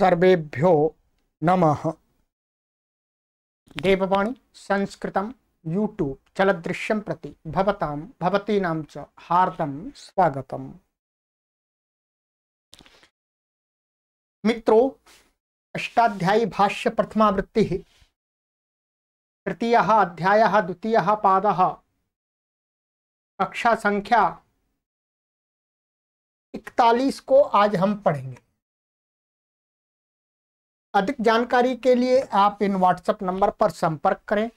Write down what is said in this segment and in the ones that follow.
सर्वेभ्यो नमः देववाणी संस्कृत यूट्यूब चलदृश्यं प्रति भवतां भवतीनां च हार्दं स्वागतम् मित्रों अष्टाध्यायी भाष्य प्रथमावृत्ति तृतीय अध्याय द्वितीय पाद कक्षा संख्या इकतालीस को आज हम पढ़ेंगे अधिक जानकारी के लिए आप इन व्हाट्सएप नंबर पर संपर्क करें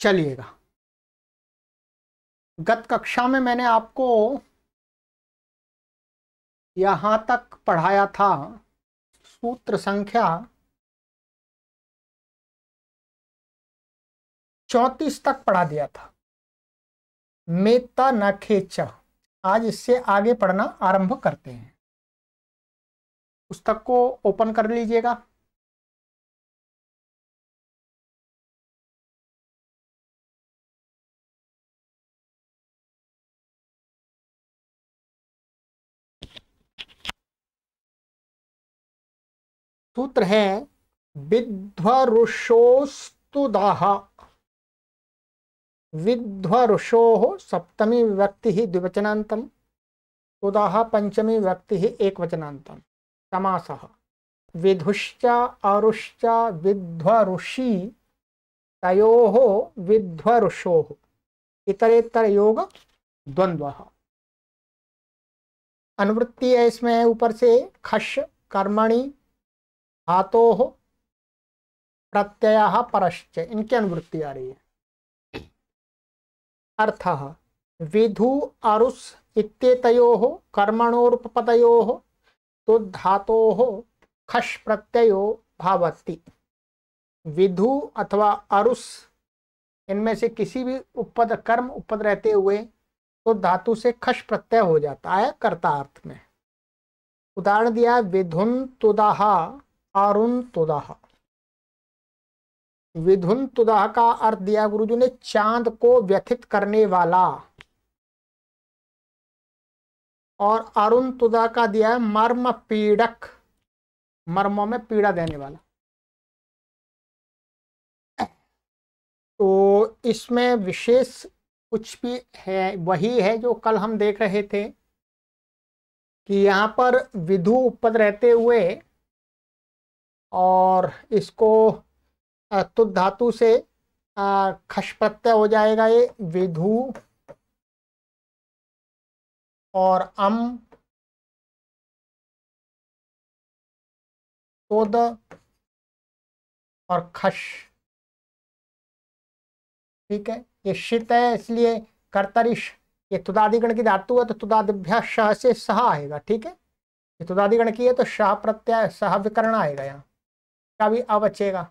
चलिएगा गत कक्षा में मैंने आपको यहां तक पढ़ाया था सूत्र संख्या चौंतीस तक पढ़ा दिया था मेता न खेचा आज इससे आगे पढ़ना आरंभ करते हैं पुस्तक को ओपन कर लीजिएगा सूत्र है विध्वरुषोस्तुदाह विध्वषो सप्तमी विभक्तिः उदाह पंचमी विभक्ति एक वचना समासः विधुश्च अरुश्च तय विध्वषो इतरेतर योग द्वंद्व अनुवृत्ति है इसमें ऊपर से खश कर्मणि हाथों प्रत्यय परश्च इनकी अनुवृत्ति आ रही है अर्थ विधु अरुष इत्येतयोः कर्मणोरुपपतयोः तो धातो खश प्रत्ययो भावती विधु अथवा अरुष इनमें से किसी भी उपद कर्म उपद रहते हुए तो धातु से खश प्रत्यय हो जाता है कर्ता अर्थ में उदाहरण दिया विधुन तुदाह अरुण तुदाहा विधुन तुदाह का अर्थ दिया गुरुजी ने चांद को व्यथित करने वाला और अरुण तुदा का दिया है मर्म पीड़क मर्मों में पीड़ा देने वाला तो इसमें विशेष कुछ भी है वही है जो कल हम देख रहे थे कि यहाँ पर विधु उपद रहते हुए और इसको तुद तो धातु से खश प्रत्यय हो जाएगा ये विधु और अम तुद और खश ठीक है ये शित है इसलिए कर्तरिश ये तुदादिगण की धातु है तो तुदादिभ्या शह से सह आएगा ठीक है ये तुदादिगण की है तो शाह प्रत्यय सह विकरण आएगा यहाँ क्या भी अवचेगा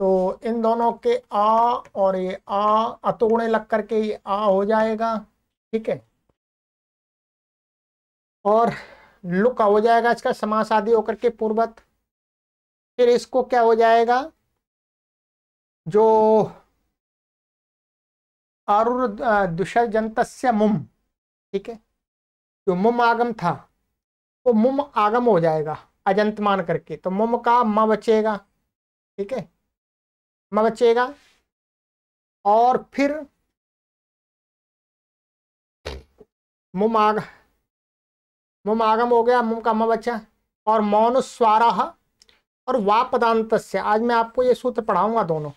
तो इन दोनों के आ और ये आ अतोड़े लग करके ये आ हो जाएगा ठीक है और लुक हो जाएगा इसका आदि होकर के पूर्वत फिर इसको क्या हो जाएगा जो आरुर दुषर मुम ठीक है जो मुम आगम था वो तो मुम आगम हो जाएगा अजंत मान करके तो मुम का म बचेगा ठीक है बचेगा और फिर मुमाग मुमागम हो गया मुम का म बच्चा और मौनुस्वारा और वापदांत आज मैं आपको ये सूत्र पढ़ाऊंगा दोनों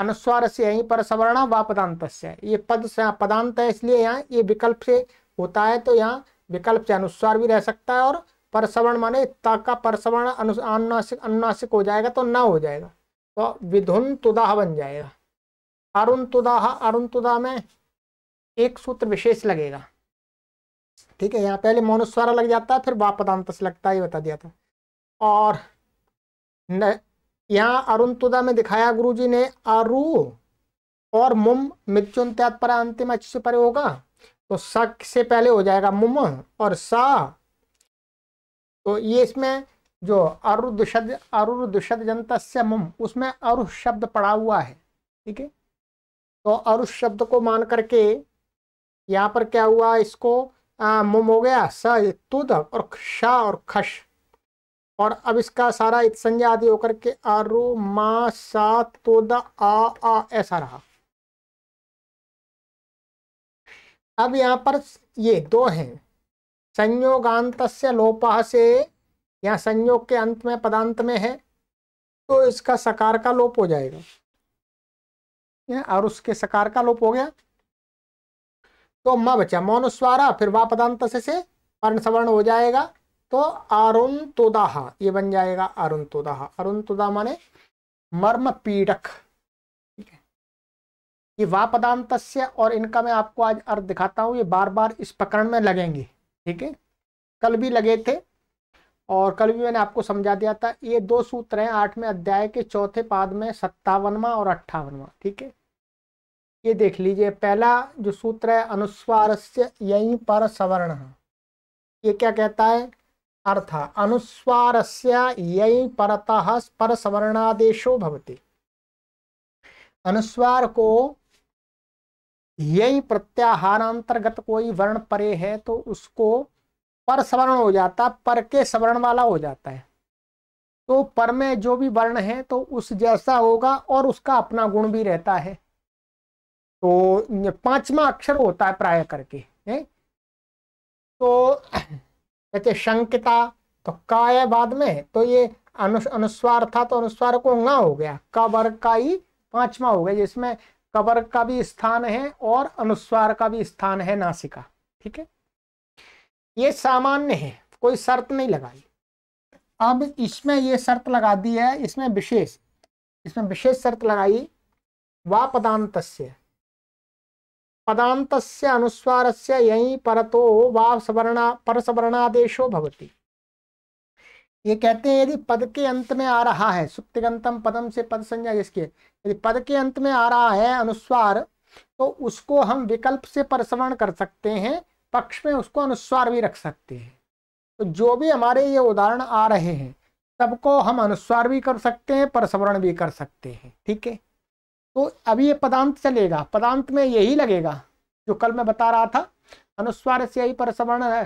अनुस्वार से यहीं पर सवर्ण वापदांत ये पद से पदांत है इसलिए यहाँ ये विकल्प से होता है तो यहाँ विकल्प से अनुस्वार भी रह सकता है और परसवर्ण माने तक का परसवर्ण अनुनासिक अनुनासिक हो जाएगा तो न हो जाएगा तो विधुन तुदाह बन जाएगा अरुण तुदाह अरुण तुदा में एक सूत्र विशेष लगेगा ठीक है यहाँ पहले मोनुस्वारा लग जाता है फिर वापदांत लगता है ये बता दिया था और यहाँ अरुण तुदा में दिखाया गुरुजी ने अरु और मुम त्याग पर अंतिम अच्छे से परे होगा तो सक से पहले हो जाएगा मुम और सा तो ये इसमें जो अरुद्ध अरुदुषद जंत मुम उसमें अरु शब्द पड़ा हुआ है ठीक है तो अरु शब्द को मान करके यहाँ पर क्या हुआ इसको आ, मुम हो गया स तुद और शा और खश और अब इसका सारा इत संज्ञा आदि होकर के आरु मा सा तुद आ आ ऐसा रहा अब यहाँ पर ये दो हैं संयोगांत लोपा से यहाँ संयोग के अंत में पदांत में है तो इसका सकार का लोप हो जाएगा या? और उसके सकार का लोप हो गया तो म बचा मौनुस्वारा फिर वा पदांत से, से सवर्ण हो जाएगा तो अरुण तोदाहा ये बन जाएगा अरुण तोदाहा अरुण तोदा माने मर्म पीड़क ठीक है ये वापदांत और इनका मैं आपको आज अर्थ दिखाता हूं ये बार बार इस प्रकरण में लगेंगे ठीक है कल भी लगे थे और कल भी मैंने आपको समझा दिया था ये दो सूत्र हैं आठवें अध्याय के चौथे पाद में सत्तावनवा और अट्ठावनवा ठीक है ये देख लीजिए पहला जो सूत्र है अनुस्वार से यहीं पर सवर्ण ये क्या कहता है अर्थ अनुस्वार से परत पर सवर्णादेशो भवते अनुस्वार को यही प्रत्याहार अंतर्गत कोई वर्ण परे है तो उसको पर सवर्ण हो जाता पर के सवर्ण वाला हो जाता है तो पर में जो भी वर्ण है तो उस जैसा होगा और उसका अपना गुण भी रहता है तो पांचवा अक्षर होता है प्राय करके है तो कहते शंकिता तो का है बाद में तो ये अनु अनुस्वार था तो अनुस्वार को ङा हो गया कबर का ही पांचवा हो गया जिसमें कबर का भी स्थान है और अनुस्वार का भी स्थान है नासिका ठीक है ये सामान्य है कोई शर्त नहीं लगाई अब इसमें ये शर्त लगा दी है इसमें विशेष इसमें विशेष शर्त लगाई वा पदांत पदांत अनुस्वार से यही पर तो वर्णा पर सवर्णादेशो भवती ये कहते हैं यदि पद के अंत में आ रहा है सुप्तिगंतम पदम से पद संज्ञा जिसके यदि पद के अंत में आ रहा है अनुस्वार तो उसको हम विकल्प से परसवर्ण कर सकते हैं पक्ष में उसको अनुस्वार भी रख सकते हैं तो जो भी हमारे ये उदाहरण आ रहे हैं सबको हम अनुस्वार भी कर सकते हैं परसवरण भी कर सकते हैं ठीक है तो अभी ये पदांत चलेगा पदांत में यही लगेगा जो कल मैं बता रहा था अनुस्वार से ही परसवर्ण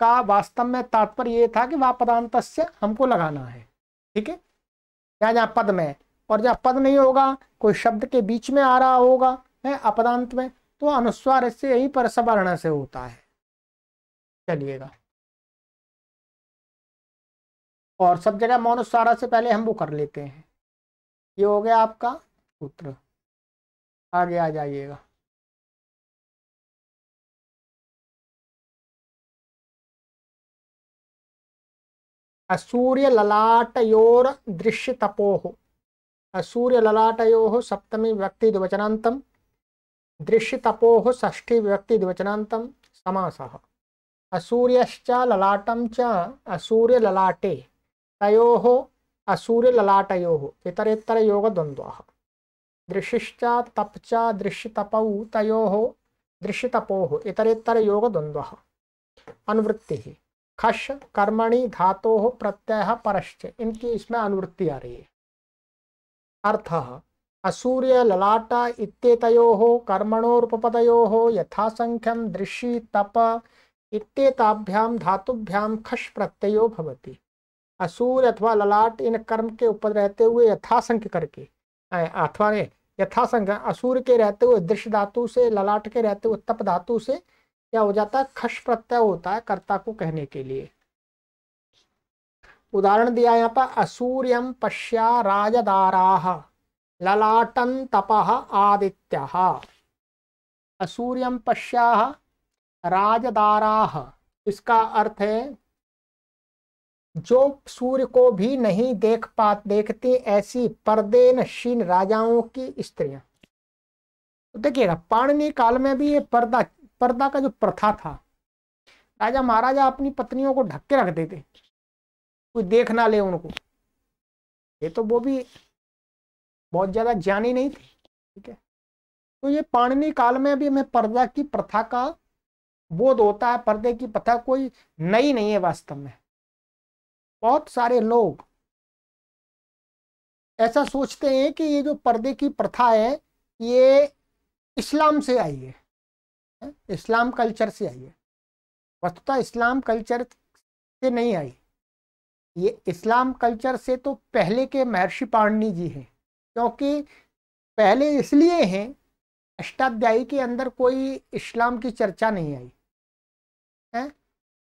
का वास्तव में तात्पर्य ये था कि वह पदांत हमको लगाना है ठीक है या जहाँ पद में और जहाँ पद नहीं होगा कोई शब्द के बीच में आ रहा होगा है अपदांत में तो अनुस्वार से यही परसवर्ण से होता है चलिएगा और सब जगह मोनुसारा से पहले हम वो कर लेते हैं ये हो गया आपका सूत्र आगे आ जाइएगा असूर्य ललाटयोर दृश्य तपोह असूर्य ललाटयो सप्तमी व्यक्ति द्वचनातम दृश्य तपोह षष्ठी व्यक्ति द्वचनातम समासः असूर्यश्च ललाटम च असूर्य ललाटे तयोः असूर्य ललाटयोः असूर्यललाटयोः इतरेतरयोगद्वन्द्वाः दृशिश्च तप् च दृश्यतपौ तयोः दृश्यतपोः इतरेतरयोगद्वन्द्वः अनुवृत्तिः खश कर्मणि धातोः प्रत्ययः परश्च इनकी इसमें अनुवृत्ति आ रही है अर्थ असूर्य ललाट इत्येतयोः कर्मणोरुपपदयोः यथासङ्ख्यं दृश्य तप इतेताभ्याम धातुभ्याम खश प्रत्ययो भवती असूर अथवा ललाट इन कर्म के ऊपर रहते हुए यथासंख्य करके अथवा यथासंग असूर के रहते हुए दृश्य धातु से ललाट के रहते हुए तप धातु से क्या हो जाता है खश प्रत्यय होता है कर्ता को कहने के लिए उदाहरण दिया यहाँ पर असूर्यम पश्या राजदाराह ललाटन तपह आदित्य असूर्यम पश्या राजदाराह इसका अर्थ है जो सूर्य को भी नहीं देख पा देखती ऐसी पर्देनशीन राजाओं की स्त्रियां तो देखिएगा पाणनी काल में भी ये पर्दा पर्दा का जो प्रथा था राजा महाराजा अपनी पत्नियों को ढक के रख देते कोई देख ना ले उनको ये तो वो भी बहुत ज़्यादा ज्ञानी नहीं थे ठीक है तो ये पाणनी काल में भी हमें पर्दा की प्रथा का बोध होता है पर्दे की प्रथा कोई नई नहीं है वास्तव में बहुत सारे लोग ऐसा सोचते हैं कि ये जो पर्दे की प्रथा है ये इस्लाम से आई है इस्लाम कल्चर से आई है वस्तुतः इस्लाम कल्चर से नहीं आई ये इस्लाम कल्चर से तो पहले के महर्षि पाणनी जी हैं क्योंकि पहले इसलिए हैं अष्टाध्यायी के अंदर कोई इस्लाम की चर्चा नहीं आई है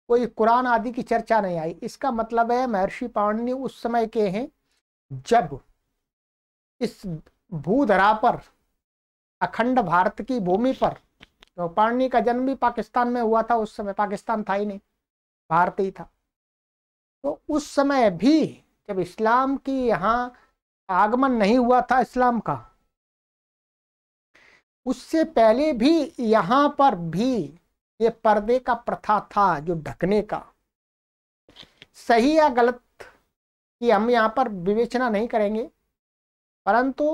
कोई कुरान आदि की चर्चा नहीं आई इसका मतलब है महर्षि पाणनी उस समय के हैं जब इस भूधरा पर अखंड भारत की भूमि पर तो पाणनी का जन्म भी पाकिस्तान में हुआ था उस समय पाकिस्तान था ही नहीं भारत ही था तो उस समय भी जब इस्लाम की यहाँ आगमन नहीं हुआ था इस्लाम का उससे पहले भी यहाँ पर भी ये पर्दे का प्रथा था जो ढकने का सही या गलत कि हम यहाँ पर विवेचना नहीं करेंगे परंतु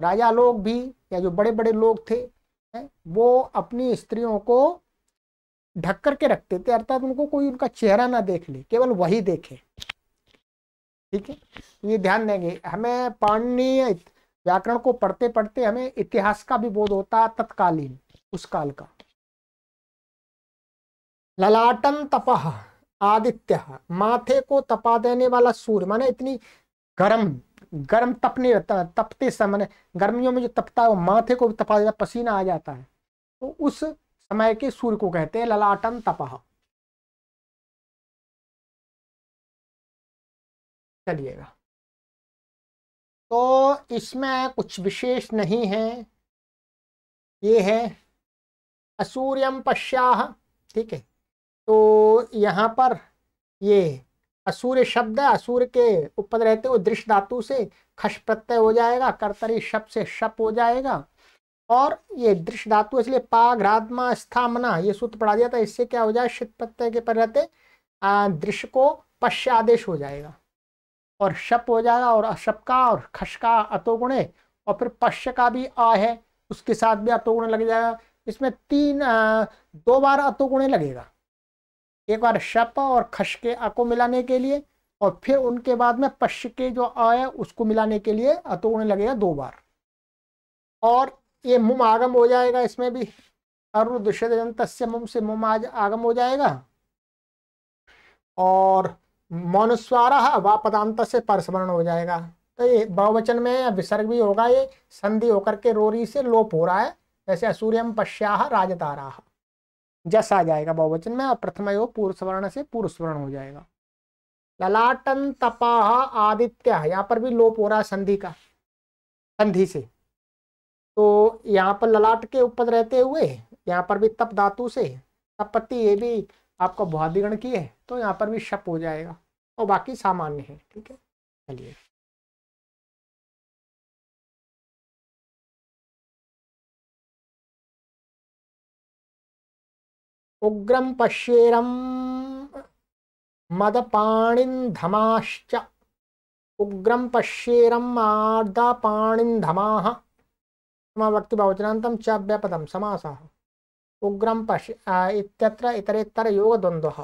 राजा लोग भी या जो बड़े बड़े लोग थे वो अपनी स्त्रियों को ढक करके रखते थे अर्थात उनको कोई उनका चेहरा ना देख ले केवल वही देखे ठीक है ये ध्यान देंगे हमें पाणनीय व्याकरण को पढ़ते पढ़ते हमें इतिहास का भी बोध होता है तत्कालीन उस काल का ललाटन तपह आदित्य माथे को तपा देने वाला सूर्य माने इतनी गर्म गर्म तपने तपते समय मैंने गर्मियों में जो तपता है वो माथे को भी तपा देता पसीना आ जाता है तो उस समय के सूर्य को कहते हैं ललाटन तपह चलिएगा तो इसमें कुछ विशेष नहीं है ये है असूर्यम पश्या ठीक है तो यहाँ पर ये असूर्य शब्द है असूर्य के ऊपर रहते हुए दृश्य धातु से खश प्रत्यय हो जाएगा कर्तरी शब्द से शप हो जाएगा और ये दृश्य धातु इसलिए पाघ्रात्मा स्थामना ये सूत्र पढ़ा दिया था इससे क्या हो जाए शित प्रत्यय के पर रहते दृश्य को आदेश हो जाएगा और शप हो जाएगा और अशप का और खश का अतोगुणे और फिर पश्य का भी आ है उसके साथ भी अतोगुण लग जाएगा इसमें तीन दो बार अतोगुणे लगेगा एक बार शप और खश के अ को मिलाने के लिए और फिर उनके बाद में पश्य के जो आ है उसको मिलाने के लिए अतोगुण लगेगा दो बार और ये मुम आगम हो जाएगा इसमें भी अरुण दुष्यंत मुम से मुम आज आगम हो जाएगा और मौनुस्वारा वापदांत से परस्मरण हो जाएगा तो ये बहुवचन में या विसर्ग भी होगा ये संधि होकर के रोरी से लोप हो रहा है जैसे असूर्यम पश्या राजतारा जस आ जाएगा बहुवचन में और प्रथम योग पूर्व स्वर्ण से पूर्व स्वर्ण हो जाएगा ललाटन तपाह आदित्य यहाँ पर भी लोप हो रहा है संधि का संधि से तो यहाँ पर ललाट के ऊपर रहते हुए यहाँ पर भी तप धातु से तपति ये भी आपका बहुधिगण की है तो यहाँ पर भी शप हो जाएगा और बाकी सामान्य है ठीक है चलिए उग्रम पश्येरम मदपाणिन्धमाश्च उग्रम पश्येरम आर्दापाणिन्धमाः समावक्ति बहुचनान्तम च व्यापदम समासः उग्रम पश इत्यत्र इतरेतर योगद्वन्द्वः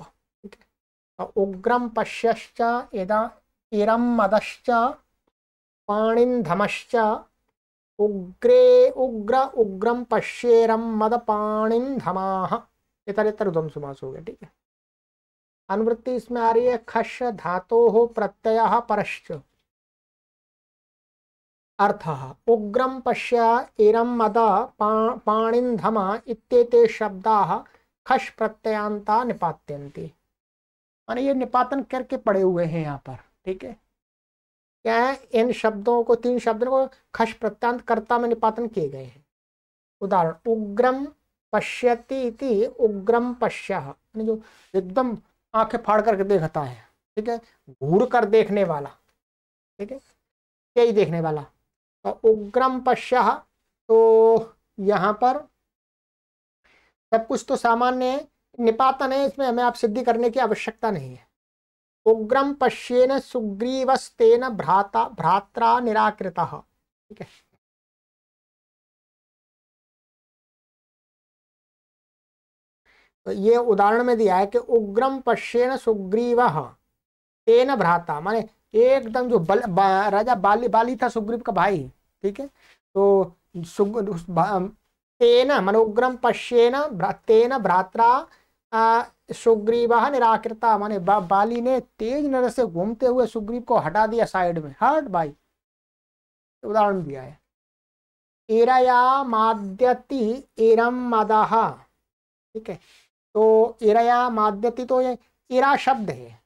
उग्रम पश्यश्च यदा इरम मदश्च पाणिन्धमश्च उग्रे उग्र उग्रम पश्येरम मद पाणिन्धमाः इतरेतर ध्वंस समास हो गया ठीक है अनुवृत्ति इसमें आ रही है खश धातो हो प्रत्यय परश्च अर्थ उग्रं पश्य इरम मद पा पाणिन्धम शब्द खश प्रत्यंता निपात्यंती माने ये निपातन करके पड़े हुए हैं यहाँ पर ठीक है क्या है इन शब्दों को तीन शब्दों को खश प्रत्यांत कर्ता में निपातन किए गए हैं उदाहरण उग्रम पश्यति उग्रम पश्य जो एकदम आंखें फाड़ करके देखता है ठीक है घूर कर देखने वाला ठीक है यही देखने वाला उग्रम पश्य तो यहाँ पर सब कुछ तो सामान्य है निपातन है इसमें हमें आप सिद्धि करने की आवश्यकता नहीं है उग्रम पश्येन सुग्रीवस्तेन भ्राता भ्रात्रा निराकृत ठीक है तो ये उदाहरण में दिया है कि उग्रम पश्येन सुग्रीव तेन भ्राता माने एकदम जो बल, बा, राजा बाली बाली था सुग्रीव का भाई ठीक है तो सुग मनोग्रम पश्येन तेना भ्रात्रा सुग्रीव निराकृता माने बा, बाली ने तेज नर से घूमते हुए सुग्रीव को हटा दिया साइड में हट भाई उदाहरण दिया है एरया माद्यति एरम मदाह ठीक है तो एरया माद्यति तो ये इरा शब्द है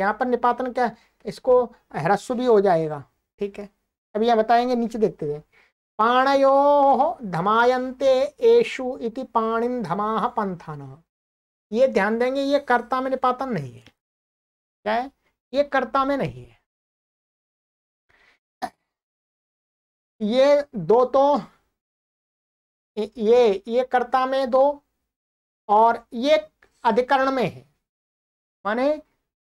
यहाँ पर निपातन क्या इसको ह्रस्व भी हो जाएगा ठीक है अब यह बताएंगे नीचे देखते हुए पाणयो धमायंते एशु इति पाणिन धमा पंथान ये ध्यान देंगे ये कर्ता में निपातन नहीं है क्या है ये कर्ता में नहीं है ये दो तो ये ये कर्ता में दो और ये अधिकरण में है माने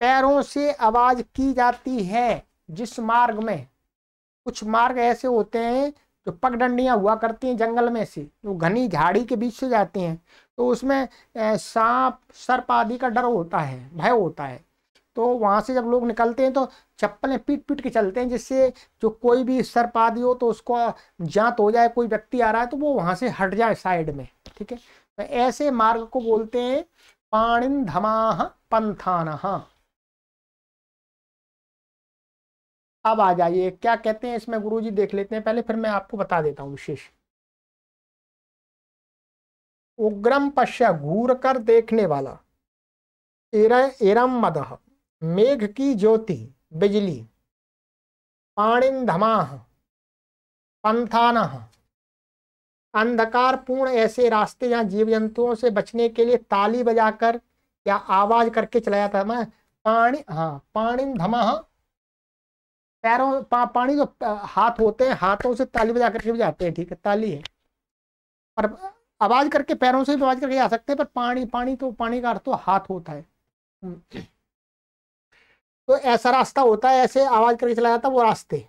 पैरों से आवाज की जाती है जिस मार्ग में कुछ मार्ग ऐसे होते हैं जो पगडंडियाँ हुआ करती हैं जंगल में से वो घनी झाड़ी के बीच से जाती हैं तो उसमें सांप सर्प आदि का डर होता है भय होता है तो वहाँ से जब लोग निकलते हैं तो चप्पलें पीट पीट के चलते हैं जिससे जो कोई भी सर्प आदि हो तो उसको जाँत हो जाए कोई व्यक्ति आ रहा है तो वो वहाँ से हट जाए साइड में ठीक है तो ऐसे मार्ग को बोलते हैं पाणिन धमाह हाँ अब आ जाइए क्या कहते हैं इसमें गुरुजी देख लेते हैं पहले फिर मैं आपको बता देता हूं विशेष उग्रम पश्य घूर कर देखने वाला एरम मदह मेघ की ज्योति बिजली पाणिन धमाह पंथान अंधकार पूर्ण ऐसे रास्ते या जीव जंतुओं से बचने के लिए ताली बजाकर या आवाज करके चलाया था मैं पाणी हाँ धमाह पैरों पा, पानी जो तो, हाथ होते हैं हाथों से ताली बजा करके बजाते हैं ठीक है ताली है पर आवाज करके पैरों से भी आवाज करके जा सकते हैं पर पानी पानी तो पानी का अर्थ तो हाथ होता है हम्म। तो ऐसा रास्ता होता है ऐसे आवाज करके चला जाता है वो रास्ते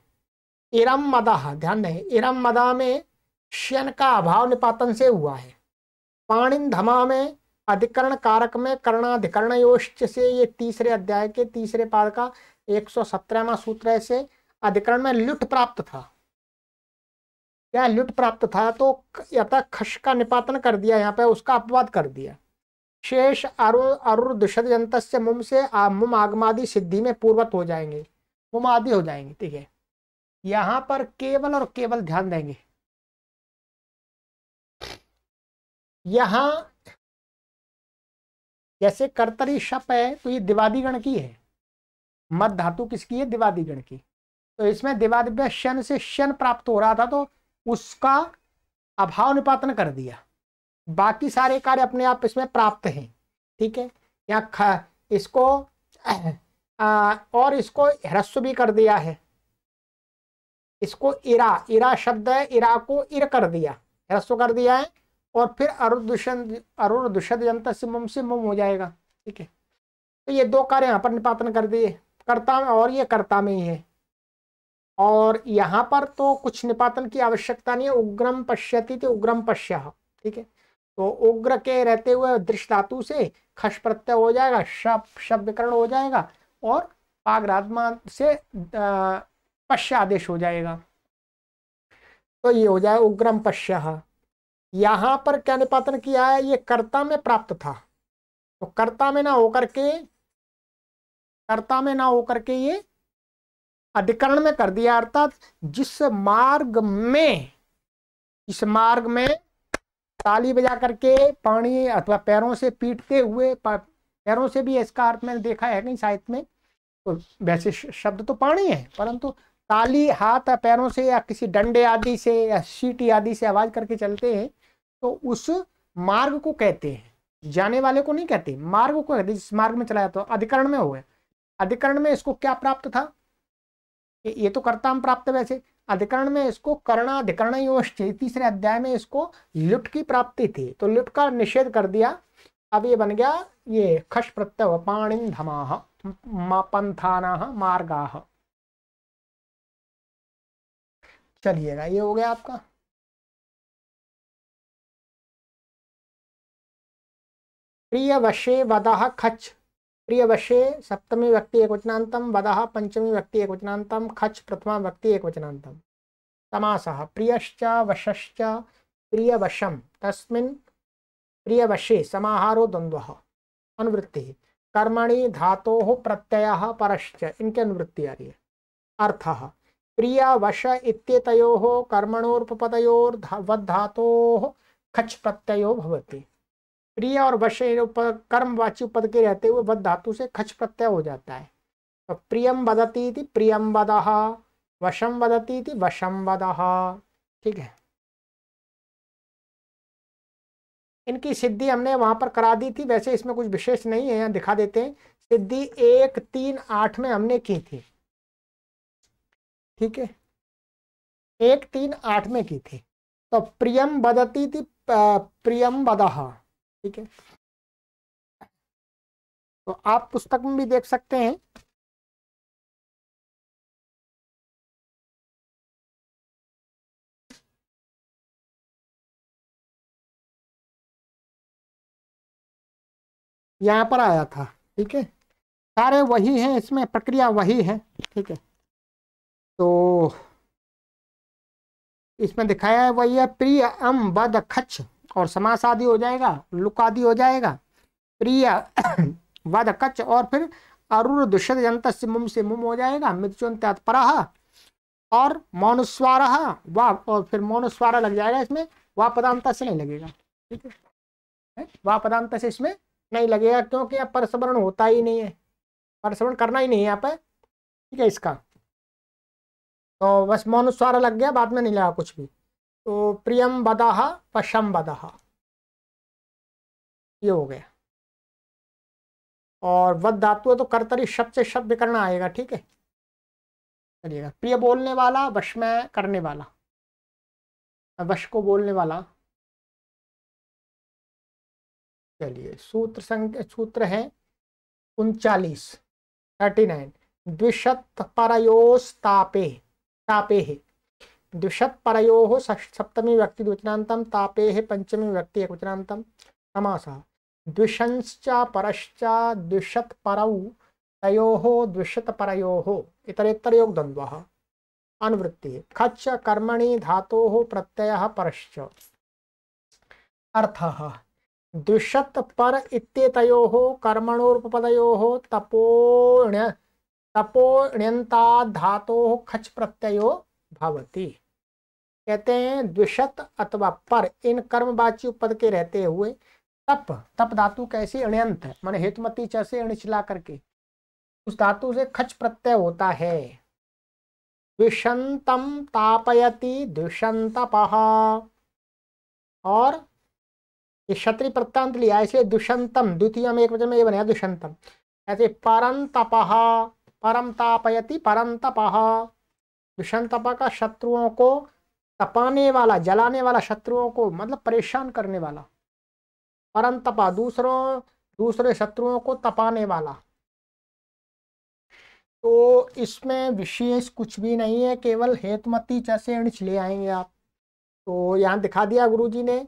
इरम मदाह ध्यान दें इरम मदा में शयन का अभाव निपातन से हुआ है पाणिन धमा में अधिकरण कारक में करणाधिकरण योश से ये तीसरे अध्याय के तीसरे पाद का एक सौ सत्रहवा सूत्र से अधिकरण में लुट प्राप्त था क्या लुट प्राप्त था तो यथा खश का निपातन कर दिया यहाँ पे उसका अपवाद कर दिया शेष अरु अरुर जंत से मुम से आ, मुम आगमादि सिद्धि में पूर्वत हो जाएंगे मुम आदि हो जाएंगे ठीक है यहाँ पर केवल और केवल ध्यान देंगे यहाँ जैसे कर्तरी शप है तो ये दिवादी गण की है मत धातु किसकी है दिवादी गण की तो इसमें दिवादिव्य शन से शन प्राप्त हो रहा था तो उसका अभाव निपातन कर दिया बाकी सारे कार्य अपने आप इसमें प्राप्त हैं ठीक है या ख इसको आ, और इसको ह्रस्व भी कर दिया है इसको इरा इरा शब्द है इरा को इर कर दिया ह्रस्व कर दिया है और फिर अरुण अरुण यंत्र से मुम से मुम हो जाएगा ठीक है तो ये दो कार्य यहाँ पर निपातन कर दिए कर्ता में और ये कर्ता में ही है और यहाँ पर तो कुछ निपातन की आवश्यकता नहीं है उग्रम पश्यति तो उग्रम पश्य ठीक है तो उग्र के रहते हुए दृष्ट धातु से खश प्रत्यय हो जाएगा शब शब हो जाएगा और पागरात्मा से पश्य आदेश हो जाएगा तो ये हो जाए उग्रम पश्य यहाँ पर क्या निपातन किया है ये कर्ता में प्राप्त था तो कर्ता में ना होकर के कर्ता में ना होकर के ये अधिकरण में कर दिया अर्थात जिस मार्ग में इस मार्ग में ताली बजा करके पानी अथवा पैरों से पीटते हुए पैरों से भी इसका अर्थ मैंने देखा है कहीं साहित्य में तो वैसे शब्द तो पानी है परंतु ताली हाथ या पैरों से या किसी डंडे आदि से या सीटी आदि से आवाज करके चलते हैं तो उस मार्ग को कहते हैं जाने वाले को नहीं कहते मार्ग को कहते जिस मार्ग में चला जाता तो अधिकरण में हो गया अधिकरण में इसको क्या प्राप्त था ये तो कर्ताम प्राप्त वैसे अधिकरण में इसको करणाधिकरण तीसरे अध्याय में इसको लुट की प्राप्ति थी तो लुट का निषेध कर दिया अब ये बन गया ये खश प्रत्यय पाणिंधमा मा पंथाना मार्गा चलिएगा ये हो गया आपका प्रिय वशे वदह खच प्रियवशे सप्तमी व्यक्ति एकवचनान्तं वदः पंचमी व्यक्ति एकवचनान्तं खच् प्रथमा व्यक्ति एकवचनान्तं समासः प्रियश्च वशश्च प्रियवशं तस्मिन् प्रियवशे समाहारो द्वंद्व अनुवृत्ति कर्मणि धातो प्रत्यय परश्च इनके अनुवृत्ति आ रही है अर्थः प्रियवश इत्येतयोः कर्मणोरुपपदयोर्वद्धातोः खच प्रत्यय भवति प्रिय और वश्य कर्म वाची पद के रहते हुए वध धातु से खच प्रत्यय हो जाता है तो प्रियम वदती थी प्रियम वदह वशम वदती थी वशम वदह ठीक है इनकी सिद्धि हमने वहां पर करा दी थी वैसे इसमें कुछ विशेष नहीं है दिखा देते हैं सिद्धि एक तीन आठ में हमने की थी ठीक है एक तीन आठ में की थी तो प्रियम बदती थी प्रियम बदहा ठीक है तो आप पुस्तक में भी देख सकते हैं यहां पर आया था ठीक है सारे वही हैं इसमें प्रक्रिया वही है ठीक है तो इसमें दिखाया है वही है प्रिय अम बद खच और समास आदि हो जाएगा लुक आदि हो जाएगा प्रिय वध कच्च और फिर अरुण दुष्यत जंत से मुम से मुम हो जाएगा मृत्युन तत्परा और मौनुस्वार वाह और फिर मौनुस्वार लग जाएगा इसमें वाह पदांत से नहीं लगेगा ठीक है वाह पदांता से इसमें नहीं लगेगा क्योंकि अब परसवरण होता ही नहीं है परसवरण करना ही नहीं है यहाँ पर ठीक है इसका तो बस मौनुस्वार लग गया बाद में नहीं लगा कुछ भी तो प्रियम बदाह पशम बदाह ये हो गया और वध धातु है तो कर्तरी शब्द से शब्द करना आएगा ठीक है चलिएगा प्रिय बोलने वाला वश में करने वाला वश को बोलने वाला चलिए सूत्र संख्या सूत्र है उनचालीस थर्टी नाइन द्विशत परयोस्तापे तापे है द्विषत्परयोः सप्तमी व्यक्ति व्यक्तिद्विवचनान्तं तापे पंचमी व्यक्ति एक एकवचनान्तं समासः द्विषंश्च परश्च द्विषत्परौ इतरेतर योग द्वंद्व अनुवृत्ति खच कर्मणि धातो प्रत्यय परश्च अर्थ द्विषत् पर इत्येतयोः कर्मणोरुपपदयोः तपोण्य तपोण्यन्ताद्धातोः खच् प्रत्ययो भवति कहते हैं द्विशत अथवा पर इन कर्मवाची पद के रहते हुए तप तप धातु कैसे अण्यंत है मान हेतमती चे अणिचला करके उस धातु से खच प्रत्यय होता है द्विशंतम तापयती द्विशंत और ये प्रत्यंत लिया इसलिए दुष्यंतम द्वितीय में एक वजह में ये बनाया दुष्यंतम ऐसे परम तपह परम तापयति परम तपह दुष्यंतप का शत्रुओं को तपाने वाला जलाने वाला शत्रुओं को मतलब परेशान करने वाला परम तपा दूसरों दूसरे शत्रुओं को तपाने वाला तो इसमें विशेष कुछ भी नहीं है केवल हेतमती जैसे अणिच ले आएंगे आप तो यहाँ दिखा दिया गुरुजी ने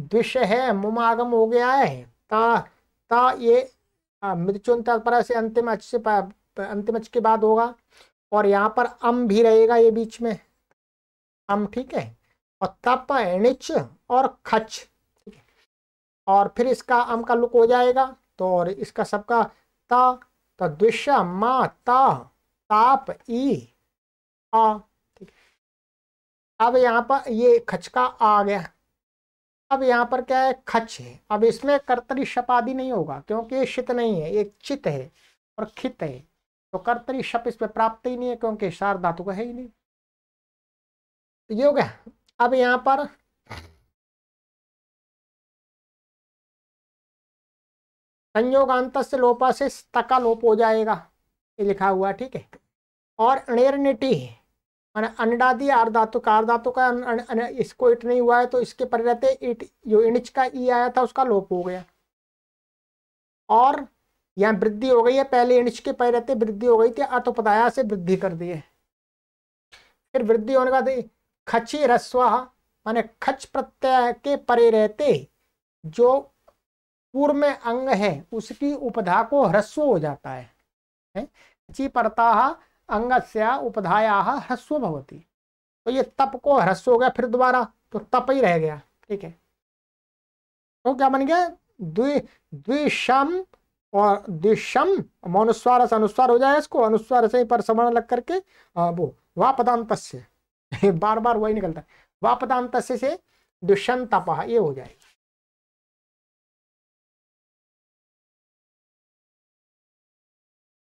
द्विष है मुमागम हो गया है ता ता ये मृत्युन तक पर ऐसे अंतिम अच्छे अंतिम अच्छ के बाद होगा और यहाँ पर अम भी रहेगा ये बीच में हम ठीक है और तप णिच और खच ठीक है और फिर इसका अम का लुक हो जाएगा तो और इसका सबका ता तो दुष्य मा ता ताप ई आ ठीक अब यहाँ पर ये खच का आ गया अब यहाँ पर क्या है खच है अब इसमें कर्तरी शपादी नहीं होगा क्योंकि ये शित नहीं है ये चित है और खित है तो कर्तरी शप इसमें प्राप्त ही नहीं है क्योंकि शार धातु का है ही नहीं तो ये हो गया अब यहाँ पर अंत से लोपा से तका लोप हो जाएगा ये लिखा हुआ ठीक है और अणेरनिटी मैंने अनडादी आर्धातु का आर्धातु का इसको इट नहीं हुआ है तो इसके पर रहते इट जो इंच का ई आया था उसका लोप हो गया और यहाँ वृद्धि हो गई है पहले इंच के रहते वृद्धि हो गई थी अतुपदाया से वृद्धि कर दी है फिर वृद्धि होने का खची रस्वा माने खच प्रत्यय के परे रहते जो पूर्व में अंग है उसकी उपधा को ह्रस्व हो जाता है, खची परता से उपधाया ह्रस्व भवती तो ये तप को ह्रस्व हो गया फिर दोबारा तो तप ही रह गया ठीक है तो क्या बन गया द्वि द्विशम और द्विशम मनुस्वार से अनुस्वार हो जाए इसको अनुस्वार से पर समण लग करके वो वापदांत बार बार वही निकलता है वापदांत से दुष्यंत तप ये हो जाएगा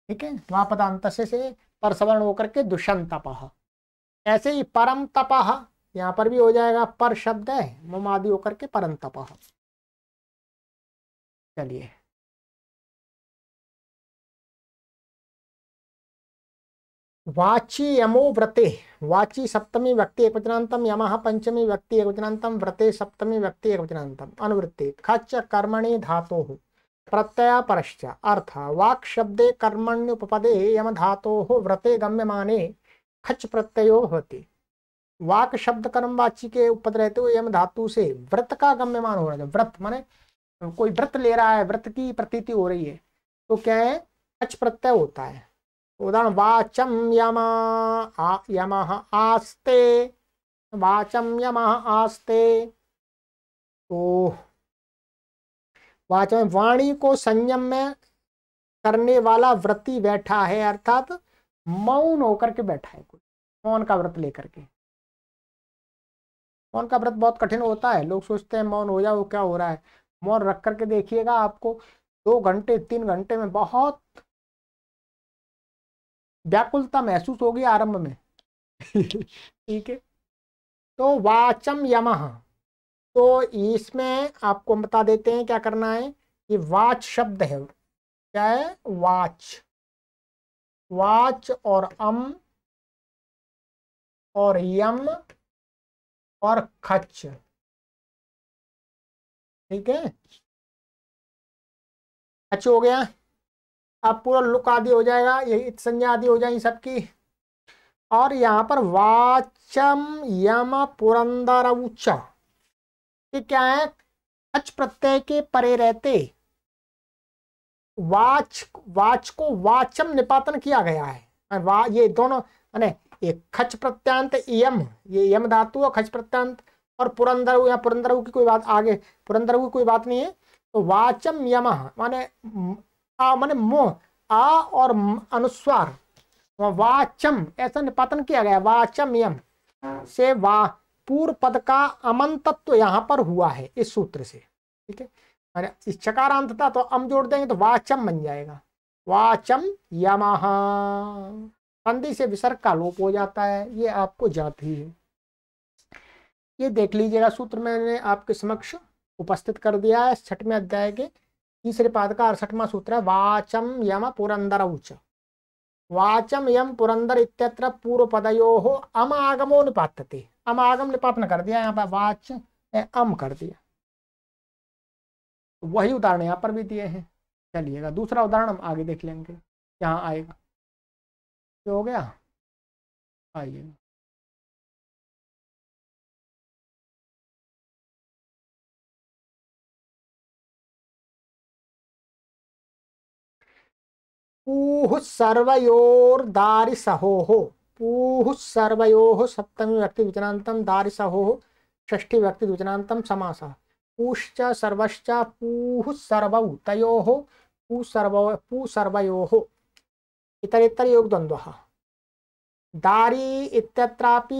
ठीक है वापदांत से परसवर्ण होकर के दुष्यंत तप ऐसे ही परम तपह यहां पर भी हो जाएगा पर शब्द है ममादि होकर के परम तपह चलिए वाची यमो व्रते वाची सप्तमी व्यक्ति एक वचनांतम यम पंचमी व्यक्ति एक वचनांतम व्रते सप्तमी व्यक्ति एक वचनांतम अनुवृत्ति खच कर्मणि धातो प्रत्यय परश्च अर्थ वाक् शब्दे कर्मण्युपपदे यम धातो व्रते गम्यमाने खच प्रत्ययो होते वाक शब्द कर्म वाची के उपद रहते हुए यम धातु से व्रत का गम्यमान हो रहा है व्रत माने कोई व्रत ले रहा है व्रत की प्रतीति हो रही है तो क्या है खच प्रत्यय होता है उदाहरण वाचम यम यम आस्ते वाचम यम आस्ते तो वाचम वाणी को संयम में करने वाला व्रति बैठा है अर्थात मौन होकर के बैठा है कोई मौन का व्रत लेकर के मौन का व्रत बहुत कठिन होता है लोग सोचते हैं मौन हो जाओ क्या हो रहा है मौन रख करके देखिएगा आपको दो घंटे तीन घंटे में बहुत व्याकुलता महसूस होगी आरंभ में ठीक है तो वाचम यमह तो इसमें आपको बता देते हैं क्या करना है ये वाच शब्द है क्या है वाच वाच और अम और यम और खच ठीक है खच हो गया अब पूरा लुक आदि हो जाएगा यही संज्ञा आदि हो जाएगी सबकी और यहाँ पर वाचम यम पुरंदर उच्च ये क्या है अच प्रत्यय के परे रहते वाच वाच को वाचम निपातन किया गया है वा ये दोनों मैंने ये खच प्रत्यांत यम ये यम धातु और खच प्रत्यांत और पुरंदर या पुरंदर की कोई बात आगे पुरंदर की कोई बात नहीं है तो वाचम यम माने आ माने मोह आ और अनुस्वार वाचम ऐसा निपातन किया गया वाचम यम से वा पूर्व पद का अमन तत्व तो यहाँ पर हुआ है इस सूत्र से ठीक है अरे इस चकारांत था तो अम जोड़ देंगे तो वाचम बन जाएगा वाचम यमह संधि से विसर्ग का लोप हो जाता है ये आपको जात ही है ये देख लीजिएगा सूत्र मैंने आपके समक्ष उपस्थित कर दिया है छठवें अध्याय के तीसरे पाद का अड़सठवा सूत्र है वाचम यम पुरंदर उच वाचम यम पुरंदर इत्यत्र पूर्व पदयो हो अम आगमो निपातते अम आगम निपातन कर दिया यहाँ पर वाच अम कर दिया वही उदाहरण यहाँ पर भी दिए हैं चलिएगा दूसरा उदाहरण हम आगे देख लेंगे यहाँ आएगा ये हो गया आइएगा पूह सर्वयोर्दारिसहोः पूह सर्वयोः सप्तमी व्यक्ति विचनान्तम दारिसहोः षष्ठी व्यक्ति द्विचनान्तम समासः पूश्च सर्वश्च पू सर्वयो तयोः पूसर्व योग द्वंद्व दारी इत्यत्रापि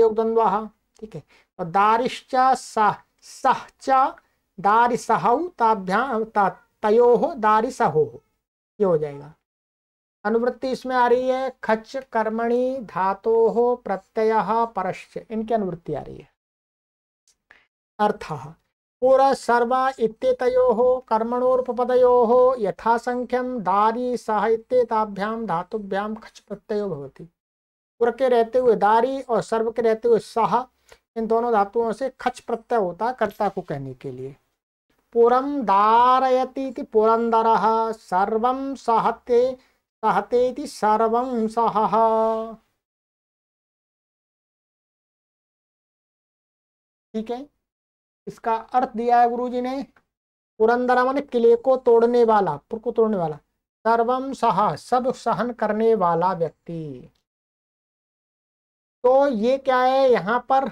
योग द्वंद्व ठीक है और तो दारिश्च सह सह च दारि सहौ दारिसहौ ताभ्यां दारि तयोः दारिसहोः ये हो जाएगा अनुवृत्ति इसमें आ रही है खच कर्मणी धातो प्रत्यय परश्च इनकी अनुवृत्ति आ रही है अर्थ पूरा सर्व इत्येतो हो यथासख्यम दारी सह इतताभ्याम धातुभ्याम खच प्रत्यय होती पुर के रहते हुए दारी और सर्व के रहते हुए सह इन दोनों धातुओं से खच प्रत्यय होता कर्ता को कहने के लिए पुरं धारयति सर्व पुरन्दरः सहते सर्व सह ठीक है इसका अर्थ दिया है गुरुजी ने पुरंदर माने किले को तोड़ने वाला पुर को तोड़ने वाला सर्वम सह सब सहन करने वाला व्यक्ति तो ये क्या है यहाँ पर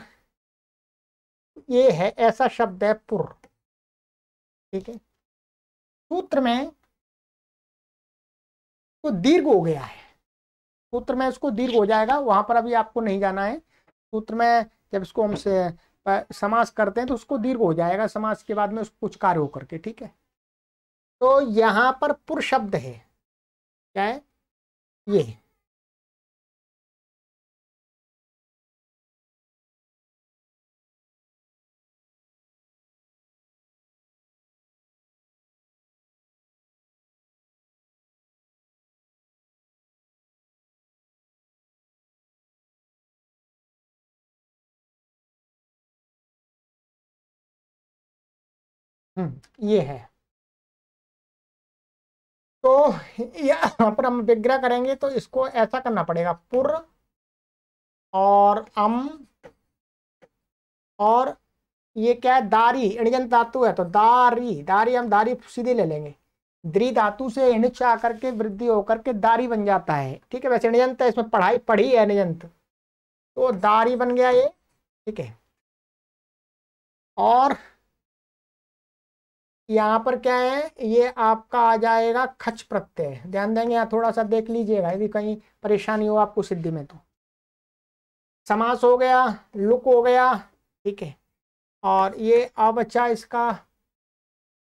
ये है ऐसा शब्द है पुर ठीक है सूत्र में तो दीर्घ हो गया है सूत्र में इसको दीर्घ हो जाएगा वहां पर अभी आपको नहीं जाना है सूत्र में जब इसको हम से समास करते हैं तो उसको दीर्घ हो जाएगा समास के बाद में कुछ कार्य होकर के ठीक है तो यहां पर पुर शब्द है क्या है ये हम्म, ये है तो यहाँ पर हम विग्रह करेंगे तो इसको ऐसा करना पड़ेगा पुर और अम और ये क्या है दारी इणजन धातु है तो दारी दारी हम दारी सीधे ले लेंगे द्री धातु से इणच आकर के वृद्धि होकर के दारी बन जाता है ठीक है वैसे इणजंत है इसमें पढ़ाई पढ़ी है इणजंत तो दारी बन गया ये ठीक है और यहाँ पर क्या है ये आपका आ जाएगा खच प्रत्यय ध्यान देंगे यहाँ थोड़ा सा देख लीजिएगा यदि कहीं परेशानी हो आपको सिद्धि में तो समास हो गया लुक हो गया ठीक है और ये अब अच्छा इसका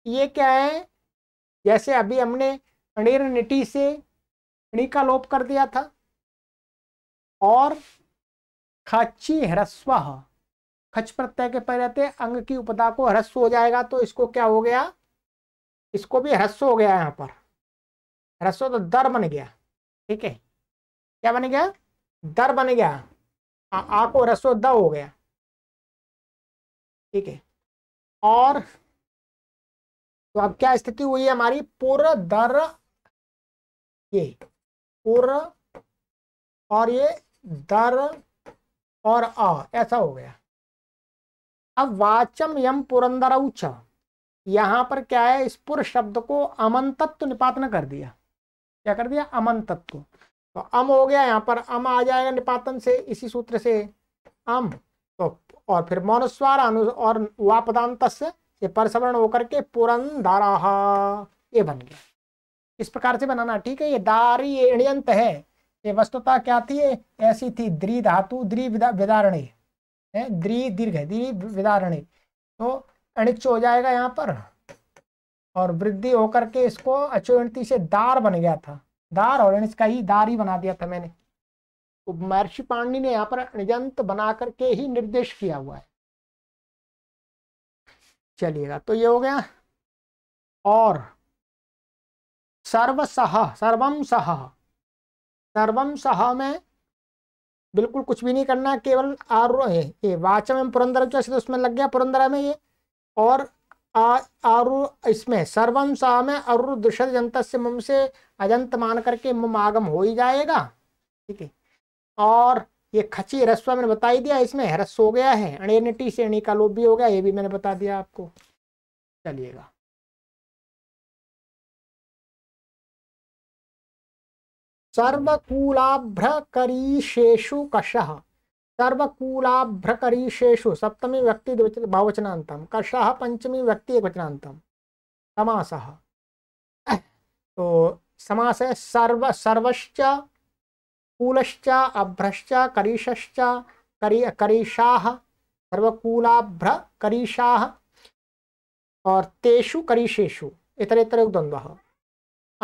ये क्या है जैसे अभी हमने अणिर निटी से अणी का लोप कर दिया था और खच्ची ह्रस्व खच प्रत्यय के पर रहते हैं अंग की उपदा को ह्रस्व हो जाएगा तो इसको क्या हो गया इसको भी ह्रस्व हो गया यहाँ पर ह्रस्व तो दर बन गया ठीक है क्या बन गया दर बन गया आ, आ को ह्रस्व द हो गया ठीक है और तो अब क्या स्थिति हुई है हमारी पूर्व दर ये पूर्व और ये दर और आ ऐसा हो गया अब वाचम यम पुरंदर उच्च यहाँ पर क्या है इस पुर शब्द को अमन तत्व निपातन कर दिया क्या कर दिया अमन तत्व तो अम हो गया यहाँ पर अम आ जाएगा निपातन से इसी सूत्र से अम तो और फिर मौनस्वार अनु और वापदांत से ये परसवर्ण होकर के पुरंदरा ये बन गया इस प्रकार से बनाना ठीक है ये दारी ये इण्यंत है ये वस्तुता क्या थी ऐसी थी द्री धातु द्री विदारणी है द्री दीर्घ है दीर्घ विदारण तो अणिच हो जाएगा यहाँ पर और वृद्धि होकर के इसको अचोणती से दार बन गया था दार और अणिज का ही दार ही बना दिया था मैंने तो महर्षि पांडनी ने यहाँ पर अणिजंत बना करके ही निर्देश किया हुआ है चलिएगा तो ये हो गया और सर्वसह सर्वम सह सर्वम सह में बिल्कुल कुछ भी नहीं करना केवल आरो है ये वाचम एवं पुरंदर जो उसमें लग गया पुरंदरा में ये और आरु इसमें सर्वम सा में अरु दुषद जंत से मुम से अजंत मान करके मुम आगम हो ही जाएगा ठीक है और ये खची रस्वा मैंने बता ही दिया इसमें हरस हो गया है अणेनिटी श्रेणी का लोभ भी हो गया ये भी मैंने बता दिया आपको चलिएगा सर्वकूलाभ्रकरीशेषु कषः सर्वकूलाभ्रकरीशेषु सप्तमी व्यक्ति बहुवचनांतम कषः पंचमी व्यक्ति एक वचनांतम समासः तो समास है सर्व सर्वश्च कूलश्च अभ्रश्च करीशश्च करी करीशा सर्वकूलाभ्र करीशाः और तेषु करीशेषु इतर इतर द्वंद्व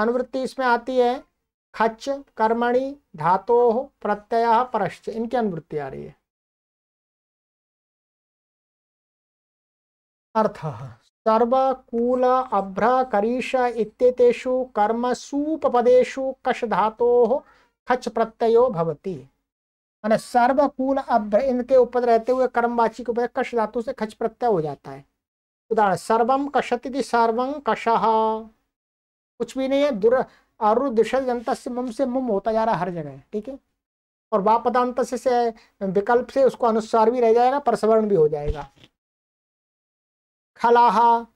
अनुवृत्ति इसमें आती है खच कर्मणि धातो प्रत्यय परश्च इनकी अनुवृत्ति आ रही है अर्थ सर्वकूल अभ्र करीश इत्येतेषु कर्मसूपपदेषु कश धातो खच प्रत्ययो भवति मैंने सर्वकूल अभ्र इनके ऊपर रहते हुए कर्मवाची के ऊपर कश धातु से खच प्रत्यय हो जाता है उदाहरण सर्वम कशति सर्वं कश कुछ भी नहीं है दुर् आरुदुषल से मुम से मुम होता जा रहा हर जगह ठीक है और वापदांत से विकल्प से उसको अनुसार भी रह जाएगा परसवर्ण भी हो जाएगा खलाहा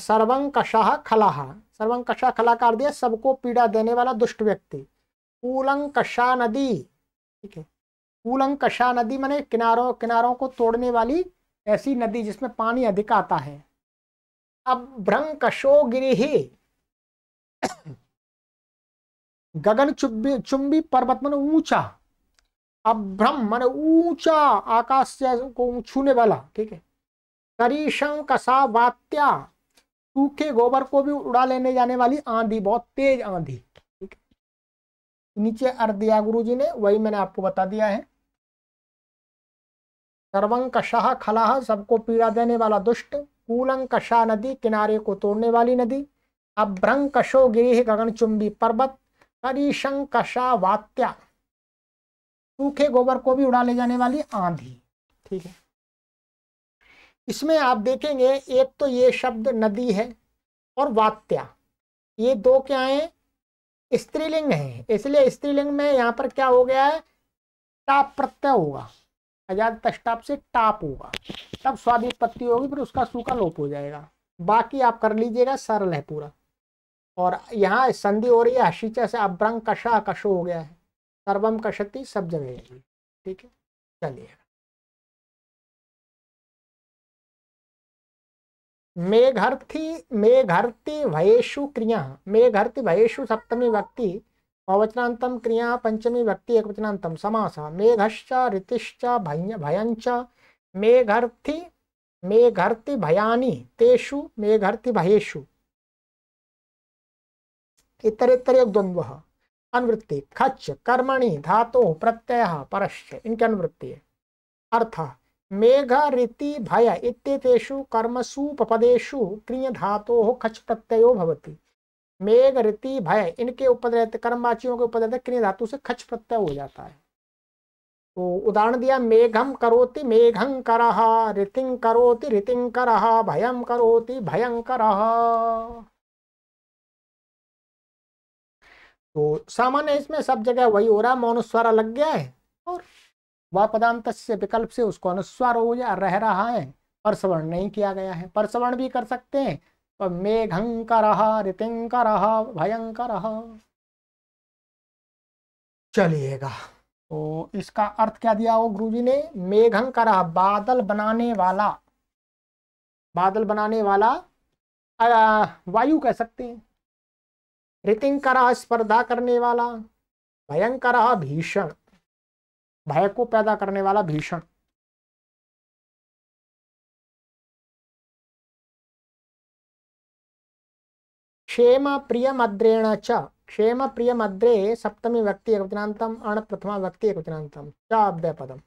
सर्वंग कषाह खलाहा सर्वंग कषाह खला कर दिया सबको पीड़ा देने वाला दुष्ट व्यक्ति कूलंग कशा नदी ठीक है कूलंग कशा नदी मैंने किनारों किनारों को तोड़ने वाली ऐसी नदी जिसमें पानी अधिक आता है अभ्रंग कशो गिरी गगन चुंबी चुंबी पर्वत मन ऊंचा अभ्रम मन ऊंचा आकाश से को छूने वाला ठीक है करीशं कसा वात्या सूखे गोबर को भी उड़ा लेने जाने वाली आंधी बहुत तेज आंधी ठीक नीचे अर्थ दिया गुरु जी ने वही मैंने आपको बता दिया है सर्वंकशाह खलाह सबको पीड़ा देने वाला दुष्ट कूलंकशा नदी किनारे को तोड़ने वाली नदी अभ्रंकशो गिरी चुंबी पर्वत हरिशंकषा वात्या सूखे गोबर को भी उड़ा ले जाने वाली आंधी ठीक है इसमें आप देखेंगे एक तो ये शब्द नदी है और वात्या ये दो क्या है स्त्रीलिंग है इसलिए स्त्रीलिंग में यहां पर क्या हो गया है टाप प्रत्यय होगा आजाद तस्टाप से टाप होगा तब स्वादिपत्ति होगी फिर उसका सूखा लोप हो जाएगा बाकी आप कर लीजिएगा सरल है पूरा और यहाँ संधि हो रही है हशीचा से अभ्रंग कशा कशो हो गया है सर्वम कशती सब जगह ठीक है चलिए मेघर्थी मेघर्ति भयेशु क्रिया मेघर्ति भयेशु सप्तमी व्यक्ति बहुवचनांतम क्रिया पंचमी व्यक्ति एक वचनातम समास मेघश्च ऋतिश्च भय भयंच मेघर्थी मेघर्ति भयानी तेषु मेघर्ति भयेशु इतरेतरे द्वंद्व अनुवृत्ति खच कर्मणि धातु प्रत्यय परश्च इनके अनुवृत्ति है अर्थ मेघ रीति भय कर्मसूप पदेशु क्रिय धातो खच प्रत्ययो भवति मेघ रीति भय इनके उपद रहते कर्मवाचियों के उपद रहते क्रिय धातु से खच प्रत्यय हो जाता है तो उदाहरण दिया मेघम करोति मेघं कर ऋतिं करोति ऋतिं कर भयं करोति भयंकर तो सामान्य इसमें सब जगह वही हो रहा है मौनुस्वार लग गया है और पदांत से विकल्प से उसको अनुस्वार हो जा रह रहा है परसवर्ण नहीं किया गया है परसवर्ण भी कर सकते हैं पर मेघंकर रितिंकर भयंकर चलिएगा तो इसका अर्थ क्या दिया हो गुरुजी ने मेघंकर बादल बनाने वाला बादल बनाने वाला वायु कह सकते हैं रितिंकर स्पर्धा करने वाला भयंकर भीषण भय को पैदा करने वाला भीषण क्षेम प्रियमद्रेण च क्षेम प्रियमद्रे सप्तमी व्यक्ति एकवचनांतम अण प्रथमा व्यक्ति एकवचनांतम च अव्यय पदम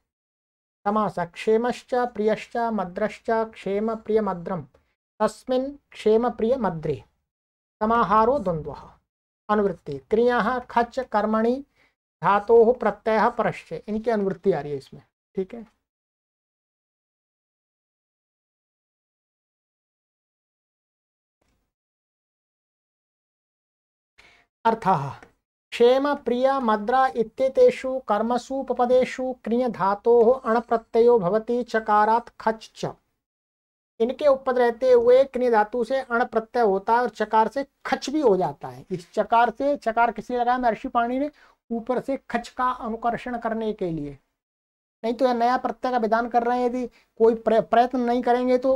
समास क्षेमश्च प्रियश्च मद्रश्च क्षेम मद्रम तस्मिन् क्षेम प्रियमद्रे समाहारो द्वंद्व अनुवृत्ति क्रिया खच कर्मणि धातो प्रत्यय परश्चय इनकी अनुवृत्ति आ रही है इसमें ठीक है अर्थ क्षेम प्रिय मद्रा इतु कर्मसुपदेशु उपपदेषु क्रिय धा प्रत्यय भवति चकारात् खच च इनके ऊपर रहते हुए किन धातु से अण प्रत्यय होता है और चकार से खच भी हो जाता है इस चकार से चकार किसने लगाया महर्षि पाणी ने ऊपर से खच का अनुकर्षण करने के लिए नहीं तो यह नया प्रत्यय का विधान कर रहे हैं यदि कोई प्रयत्न नहीं करेंगे तो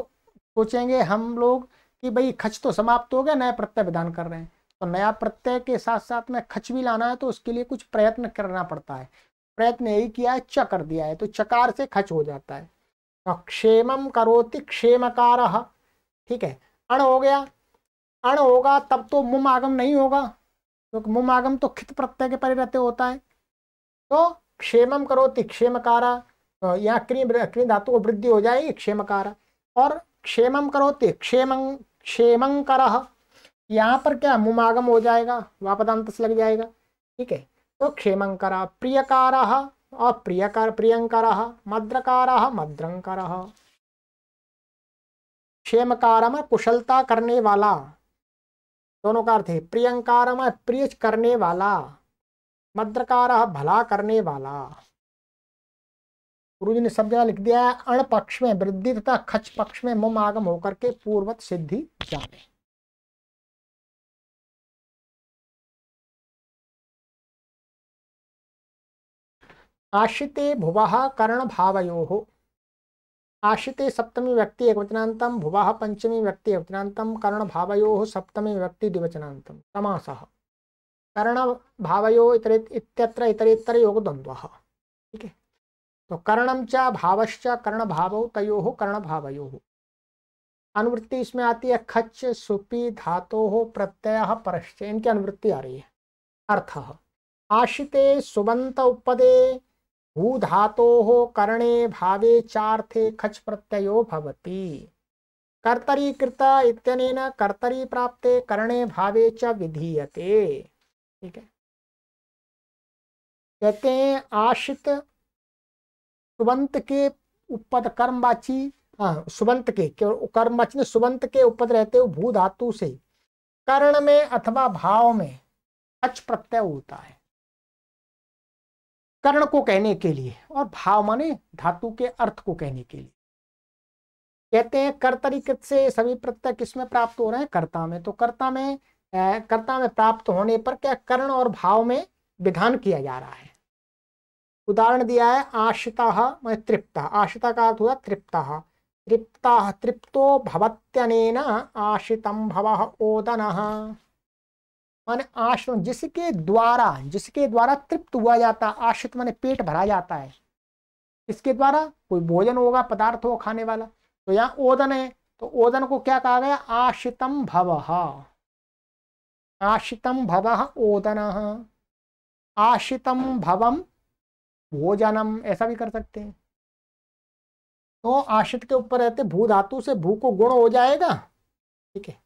सोचेंगे हम लोग कि भाई खच तो समाप्त हो गया नया प्रत्यय विधान कर रहे हैं तो नया प्रत्यय के साथ साथ में खच भी लाना है तो उसके लिए कुछ प्रयत्न करना पड़ता है प्रयत्न यही किया है च कर दिया है तो चकार से खच हो जाता है क्षेम करोति क्षेमकार ठीक है अण हो गया अण होगा तब तो मुम आगम नहीं होगा क्योंकि तो मुम आगम तो खित प्रत्यय के परिणत होता है तो क्षेम करोति क्षेमकारा यहाँ क्रिय क्रिय धातु को वृद्धि हो जाएगी क्षेमकार और क्षेम करोति क्षेम कर यहाँ पर क्या मुमागम हो जाएगा वापदांत लग जाएगा ठीक है तो क्षेमंकर प्रियकार अप्रियकर प्रियंकर मद्रकार मद्रङ्करः क्षेमकारम कुशलता करने वाला दोनों का अर्थ है प्रियंकार प्रिय करने वाला मद्रकार भला करने वाला गुरु जी ने सब जगह लिख दिया है अण पक्ष में वृद्धि तथा खच पक्ष में मुम आगम होकर के पूर्वत सिद्धि जाने आशिते भुव कर्ण भावयो आश्रिते सप्तमी व्यक्ति एक भुव पंचमी व्यक्ति एक कर्ण भावो सप्तमी व्यक्ति द्विवचनांतम समास कर्ण भाव इतरे इतरेतर योग द्वंद्व ठीक है तो कर्ण च भाव कर्ण भाव तयो कर्ण भावयो अनुवृत्ति इसमें आती है खच सुपी धातो प्रत्यय परश्च इनकी अनुवृत्ति आ रही है अर्थ आश्रिते सुबंत उपदे भू धातो कर्णे भावे चार्थे खच प्रत्ययो भवति कर्तरी कृत इत्यनेन कर्तरी प्राप्ते कर्णे भावे च विधीयते ठीक है कहते हैं आश्रित सुबंत के उपद कर्मवाची हाँ सुबंत के कर्मवाची ने सुबंत के उपद रहते हुए भू धातु से कर्ण में अथवा भाव में अच प्रत्यय होता है कर्ण को कहने के लिए और भाव माने धातु के अर्थ को कहने के लिए कहते हैं कर्तरिकृत से सभी प्रत्यय किसमें प्राप्त हो रहे हैं कर्ता में तो कर्ता में कर्ता में प्राप्त होने पर क्या कर्ण और भाव में विधान किया जा रहा है उदाहरण दिया है आश्रिता मैं तृप्ता आशिता का अर्थ हुआ तृप्ता तृप्ता तृप्तो भवत्यन आशितम भव ओदन माने आश्रम जिसके द्वारा जिसके द्वारा तृप्त हुआ जाता आश्रित माने पेट भरा जाता है इसके द्वारा कोई भोजन होगा पदार्थ हो खाने वाला तो यहाँ ओदन है तो ओदन को क्या कहा गया आशितम भव आश्रितम भव ओदन आशितम भवम भोजनम ऐसा भी कर सकते हैं तो आश्रित के ऊपर रहते भू धातु से भू को गुण हो जाएगा ठीक है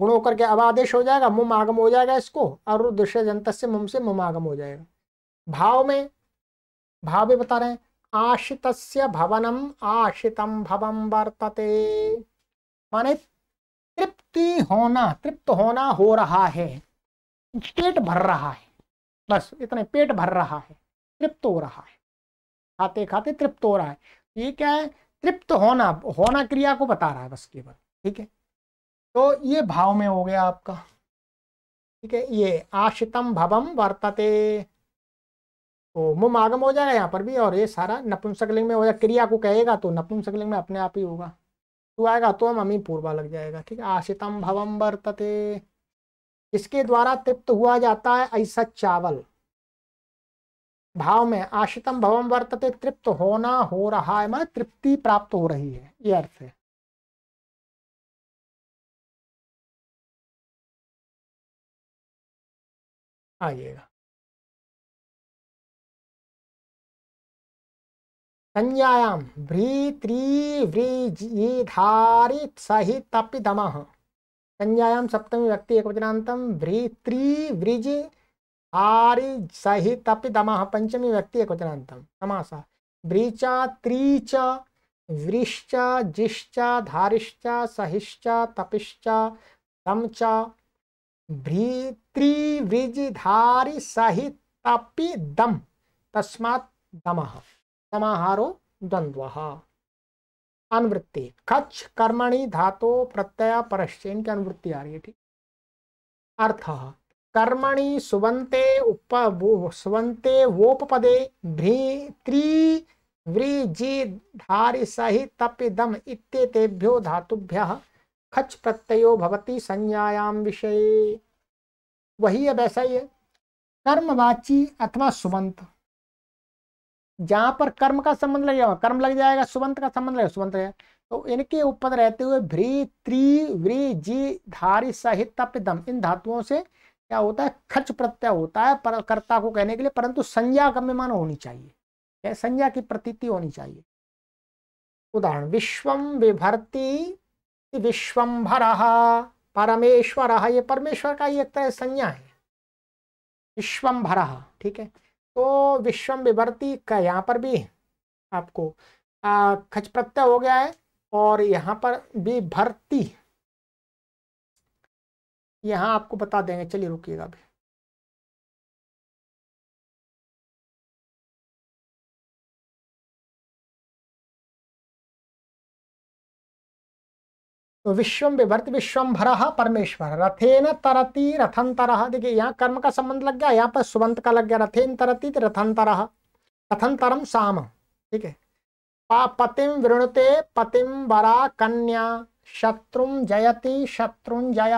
गुण होकर के अब आदेश हो जाएगा मुम आगम हो जाएगा इसको और रुद्रश से मुम से मुम आगम हो जाएगा भाव में भाव भी बता रहे हैं आशित भवनम आशितम भवम वर्तते माने तृप्ति होना तृप्त होना हो रहा है पेट भर रहा है बस इतने पेट भर रहा है तृप्त हो रहा है खाते खाते तृप्त हो रहा है ये क्या है तृप्त होना होना क्रिया को बता रहा है बस केवल ठीक है तो ये भाव में हो गया आपका ठीक है ये आशितम भवम वर्तते तो मुम आगम हो जाएगा यहाँ पर भी और ये सारा नपुंसकलिंग में हो जाएगा क्रिया को कहेगा तो नपुंसकलिंग में अपने आप ही होगा तो आएगा तो हम अमी पूर्वा लग जाएगा ठीक है आशितम भवम वर्तते इसके द्वारा तृप्त हुआ जाता है ऐसा चावल भाव में आशितम भवम वर्तते तृप्त होना हो रहा है मतलब तृप्ति प्राप्त हो रही है ये अर्थ है आ जाएगा संज्ञायाम भ्री त्री व्री जी सही तपि दम संज्ञायाम सप्तमी व्यक्ति एक वचनांतम भ्री त्री व्रिज आरि तपि दम पंचमी व्यक्ति एक वचनांतम समासा ब्रीचा त्रीच व्रिश्च जिश्च धारिश्च सहिश्च तपिश्च दमचा भ्रीत्रिवृजिधारी सहित तपि दम तस्मात् दमः समाहारो द्वंद्वः अनुवृत्ति खच कर्मणि धातो प्रत्यय परश्च इनकी अनुवृत्ति आ रही है ठीक अर्थ कर्मणि सुवंते उप सुवंते वोपपदे भ्री त्रि सहित तपि दम इत्येतेभ्यो धातुभ्यः खच प्रत्ययो भवती संज्ञायाम विषय वही अब ऐसा ही है कर्मवाची अथवा सुबंत जहां पर कर्म का संबंध लग कर्म लग जाएगा सुबंत का संबंध लगेगा सुबंत लगेगा तो इनके ऊपर रहते हुए भ्री त्रि व्री जी धारी सहित तपिदम इन धातुओं से क्या होता है खच प्रत्यय होता है पर कर्ता को कहने के लिए परंतु संज्ञा गम्यमान होनी चाहिए संज्ञा की प्रतीति होनी चाहिए उदाहरण विश्वम विभर्ती विश्वभर परमेश्वर ये परमेश्वर का ही एक तरह संज्ञा है विश्वम्भर ठीक है तो विश्वम विवर्ती का यहाँ पर भी आपको खच प्रत्यय हो गया है और यहाँ पर भी भर्ती यहाँ आपको बता देंगे चलिए रुकिएगा अभी तो विश्वम विभर्त भर परमेश्वर रथेन तरती रथंतर देखिए यहाँ कर्म का संबंध लग गया यहाँ पर सुबंत का लग गया रथेन तरती रथंतर रथंतरम साम ठीक है पतिम वृणुते पतिम वरा कन्या शत्रु जयति शत्रुंजय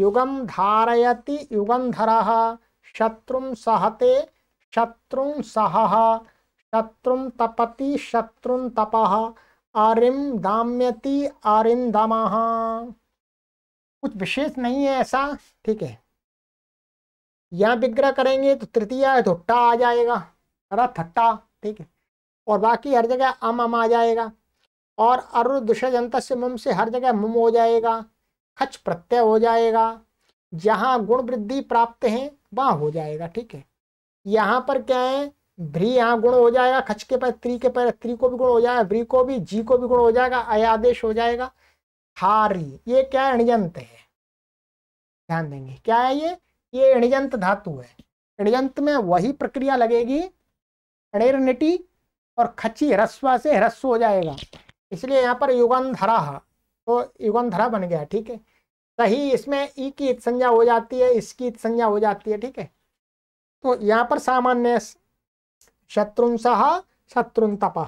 युगम धारयति युगंधर शत्रु सहते शत्रु सह शत्रु तपति शत्रु तप आरिम दाम्यति आरिंदामा कुछ विशेष नहीं है ऐसा ठीक है यहाँ विग्रह करेंगे तो तृतीया धुट्टा तो आ जाएगा रथट्टा ठीक है और बाकी हर जगह अम अम आ जाएगा और अरु जंत से मुम से हर जगह मुम हो जाएगा खच प्रत्यय हो जाएगा जहाँ गुण वृद्धि प्राप्त हैं वहाँ हो जाएगा ठीक है यहाँ पर क्या है भ्री यहाँ गुण हो जाएगा खच के पैर त्री के पैर त्री को भी गुण हो जाएगा भ्री को भी जी को भी गुण हो जाएगा अयादेश हो जाएगा हारी ये क्या अणिजंत है ध्यान देंगे क्या है ये ये अणिजंत धातु है अणिजंत में वही प्रक्रिया लगेगी अणेरनिटी और खची ह्रस्वा से ह्रस्व हो जाएगा इसलिए यहाँ पर युगंधरा तो युगंधरा बन गया ठीक है सही इसमें ई की संज्ञा हो जाती है इसकी संज्ञा हो जाती है ठीक है तो यहाँ पर सामान्य शत्रुंस शत्रुन तप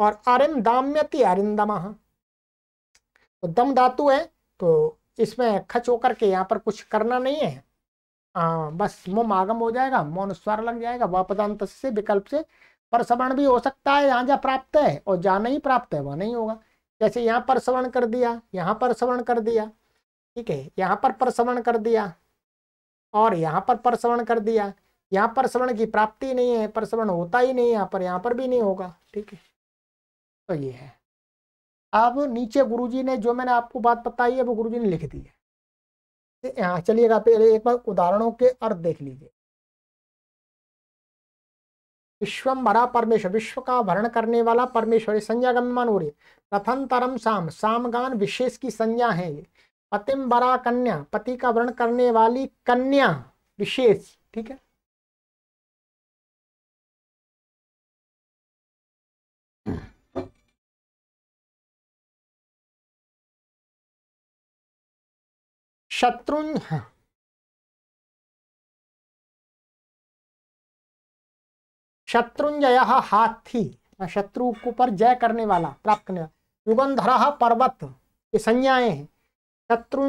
और अरिम दाम्यति अरिंदम तो दम धातु है तो इसमें खच होकर के यहाँ पर कुछ करना नहीं है आ, बस मोम आगम हो जाएगा मौन स्वर लग जाएगा वापदांत से विकल्प से पर श्रवण भी हो सकता है यहाँ जा प्राप्त है और जहाँ नहीं प्राप्त है वह नहीं होगा जैसे यहाँ पर श्रवण कर दिया यहाँ पर श्रवण कर दिया ठीक है यहाँ पर परसवण कर दिया और यहाँ पर परसवण कर दिया यहाँ पर श्रवण की प्राप्ति नहीं है पर श्रवण होता ही नहीं यहाँ पर यहाँ पर भी नहीं होगा ठीक है तो ये है अब नीचे गुरुजी ने जो मैंने आपको बात बताई है वो गुरुजी ने लिख दी है तो यहाँ चलिएगा पहले एक बार उदाहरणों के अर्थ देख लीजिए विश्वम भरा परमेश्वर विश्व का भरण करने वाला परमेश्वर संज्ञा गम्यमान हो रही तरम साम सामगान विशेष की संज्ञा है ये पतिम बरा कन्या पति का वर्ण करने वाली कन्या विशेष ठीक है शत्रु शत्रुंजय हाथी शत्रु को पर जय करने वाला प्राप्त करने वाला युगंधर पर्वत ये संज्ञाएं हैं शत्रु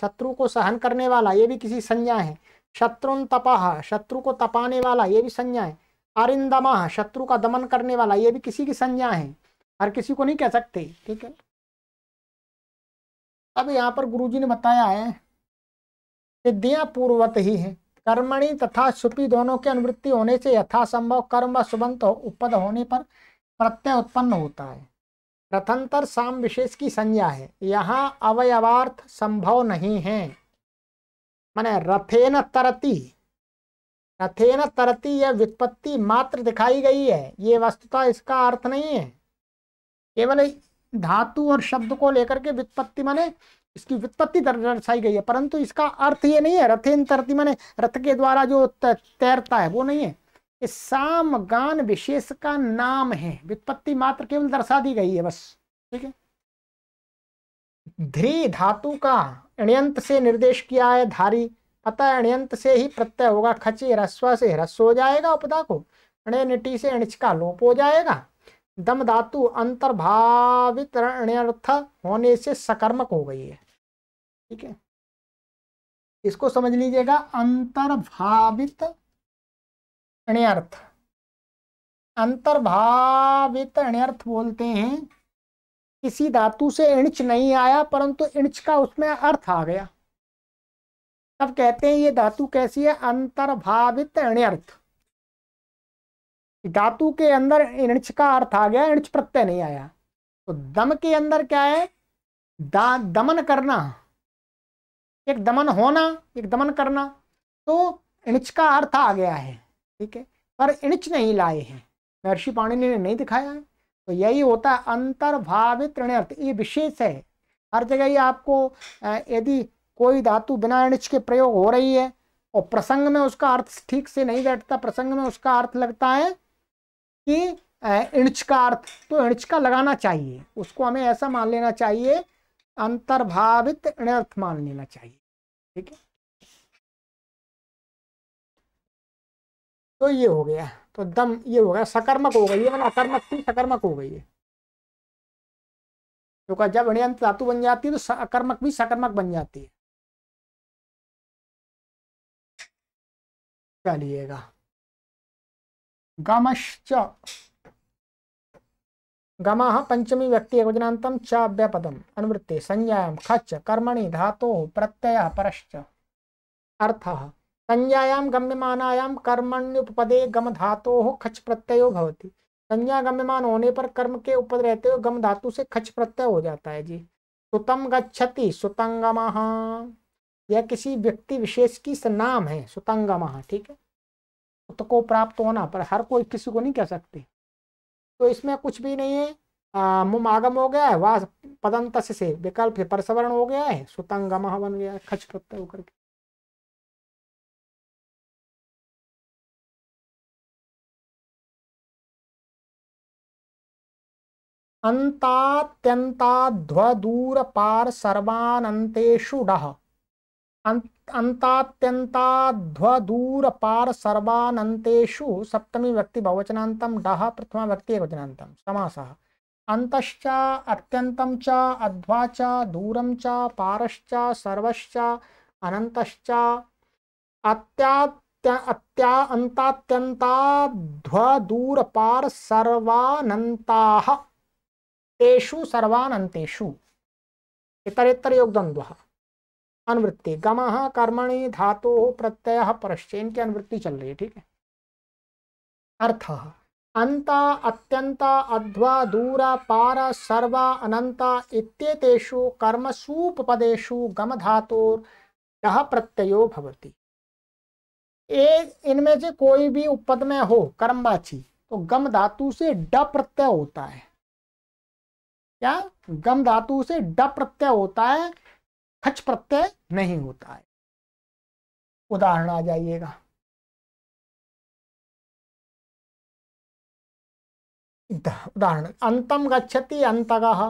शत्रु को सहन करने वाला ये भी किसी संज्ञा है शत्रुन तपाह शत्रु को तपाने वाला ये भी संज्ञा है अरिंदमा शत्रु का दमन करने वाला ये भी किसी की संज्ञा है हर किसी को नहीं कह सकते ठीक है अब यहाँ पर गुरुजी ने बताया है सिद्धियाँ पूर्ववत ही है कर्मणी तथा सुपी दोनों के अनुवृत्ति होने से यथासंभव कर्म व सुबंत उपद होने पर प्रत्यय उत्पन्न होता है प्रथंतर साम विशेष की संज्ञा है यहाँ अवयवार्थ संभव नहीं है मैंने रथेन तरती रथेन तरती यह व्युत्पत्ति मात्र दिखाई गई है ये वस्तुता इसका अर्थ नहीं है केवल धातु और शब्द को लेकर के वित्पत्ति माने इसकी वित्पत्ति दर्शाई गई है परंतु इसका अर्थ ये नहीं है रथेन तरती माने रथ के द्वारा जो तैरता है वो नहीं है इस गान विशेष का नाम है वित्पत्ति मात्र केवल दर्शा दी गई है बस ठीक है ध्री धातु का अण्यंत से निर्देश किया है धारी अतः अण्यंत से ही प्रत्यय होगा खचे रस्व से रस हो जाएगा उपदा को निटी से अणिच का लोप हो जाएगा दम धातु अंतर्भावित अर्थ होने से सकर्मक हो गई है ठीक है इसको समझ लीजिएगा अंतर्भावित अण्यर्थ अंतर्भावित अण्यर्थ बोलते हैं किसी धातु से इंच नहीं आया परंतु इंच का उसमें अर्थ आ गया तब कहते हैं ये धातु कैसी है अंतर्भावित अण्यर्थ धातु के अंदर इणच का अर्थ आ गया इणच प्रत्यय नहीं आया तो दम के अंदर क्या है दा दमन करना एक दमन होना एक दमन करना तो इणच का अर्थ आ गया है ठीक है पर इणच नहीं लाए हैं महर्षि पाणिनि ने नहीं दिखाया है तो यही होता है अंतर्भावित अर्थ ये विशेष है हर जगह ही आपको यदि कोई धातु बिना इणच के प्रयोग हो रही है और प्रसंग में उसका अर्थ ठीक से नहीं बैठता प्रसंग में उसका अर्थ लगता है कि इंच का अर्थ तो इंच का लगाना चाहिए उसको हमें ऐसा मान लेना चाहिए अंतर्भावित अर्थ मान लेना चाहिए ठीक है तो ये हो गया तो दम ये हो गया सकर्मक हो गई मतलब अकर्मक थी सकर्मक हो गई है तो जब अणियंत धातु बन जाती है तो अकर्मक भी सकर्मक बन जाती है चलिएगा गमश्च गमः पंचमी व्यक्ति एकवचनांतम च अव्यपदम अनुवृत्ति संज्ञा खच कर्मणि धातो प्रत्यय परश्च अर्थ संज्ञायाम गम्यमानायाम कर्मण्युपपदे गम धातो खच प्रत्यय भवति संज्ञा गम्यमान होने पर कर्म के उपद रहते हुए गम धातु से खच प्रत्यय हो जाता है जी सुतम गच्छति सुतंगम यह किसी व्यक्ति विशेष की नाम है सुतंगम ठीक है तो को प्राप्त होना पर हर कोई किसी को नहीं कह सकते तो इसमें कुछ भी नहीं है आगम हो गया है वह पदंत से विकल्प है परसवरण हो गया है सुतंगम बन गया है खच पत्ते होकर के दूर पार सर्वानंतेषु डह अंतात्यंताध्वदूर पार सर्वानंतेषु सप्तमी व्यक्ति बहुवचनांतम डह प्रथमा व्यक्ति एक समासः समास अंत अत्यंत अध्वा च दूरम च पारश्च सर्वश्च अनंत अत्या अंतात्यंताध्वदूर पार तेषु सर्वानंतेषु इतरेतर योगद्वंद्व अनुवृत्ति गम कर्मणि धातु प्रत्यय परश्चेन की अनुवृत्ति चल रही है ठीक है अर्थ अंता अत्यंता अध्वा दूरा पार सर्वा अनंता सूप पदेशु गम यह प्रत्ययो भवती एक इनमें से कोई भी उपद में हो कर्मवाची तो गम धातु से ड प्रत्यय होता है क्या गम धातु से ड प्रत्यय होता है खच प्रत्यय नहीं होता है उदाहरण आ जाइएगा उदाहरण अंतम गच्छति अंतगः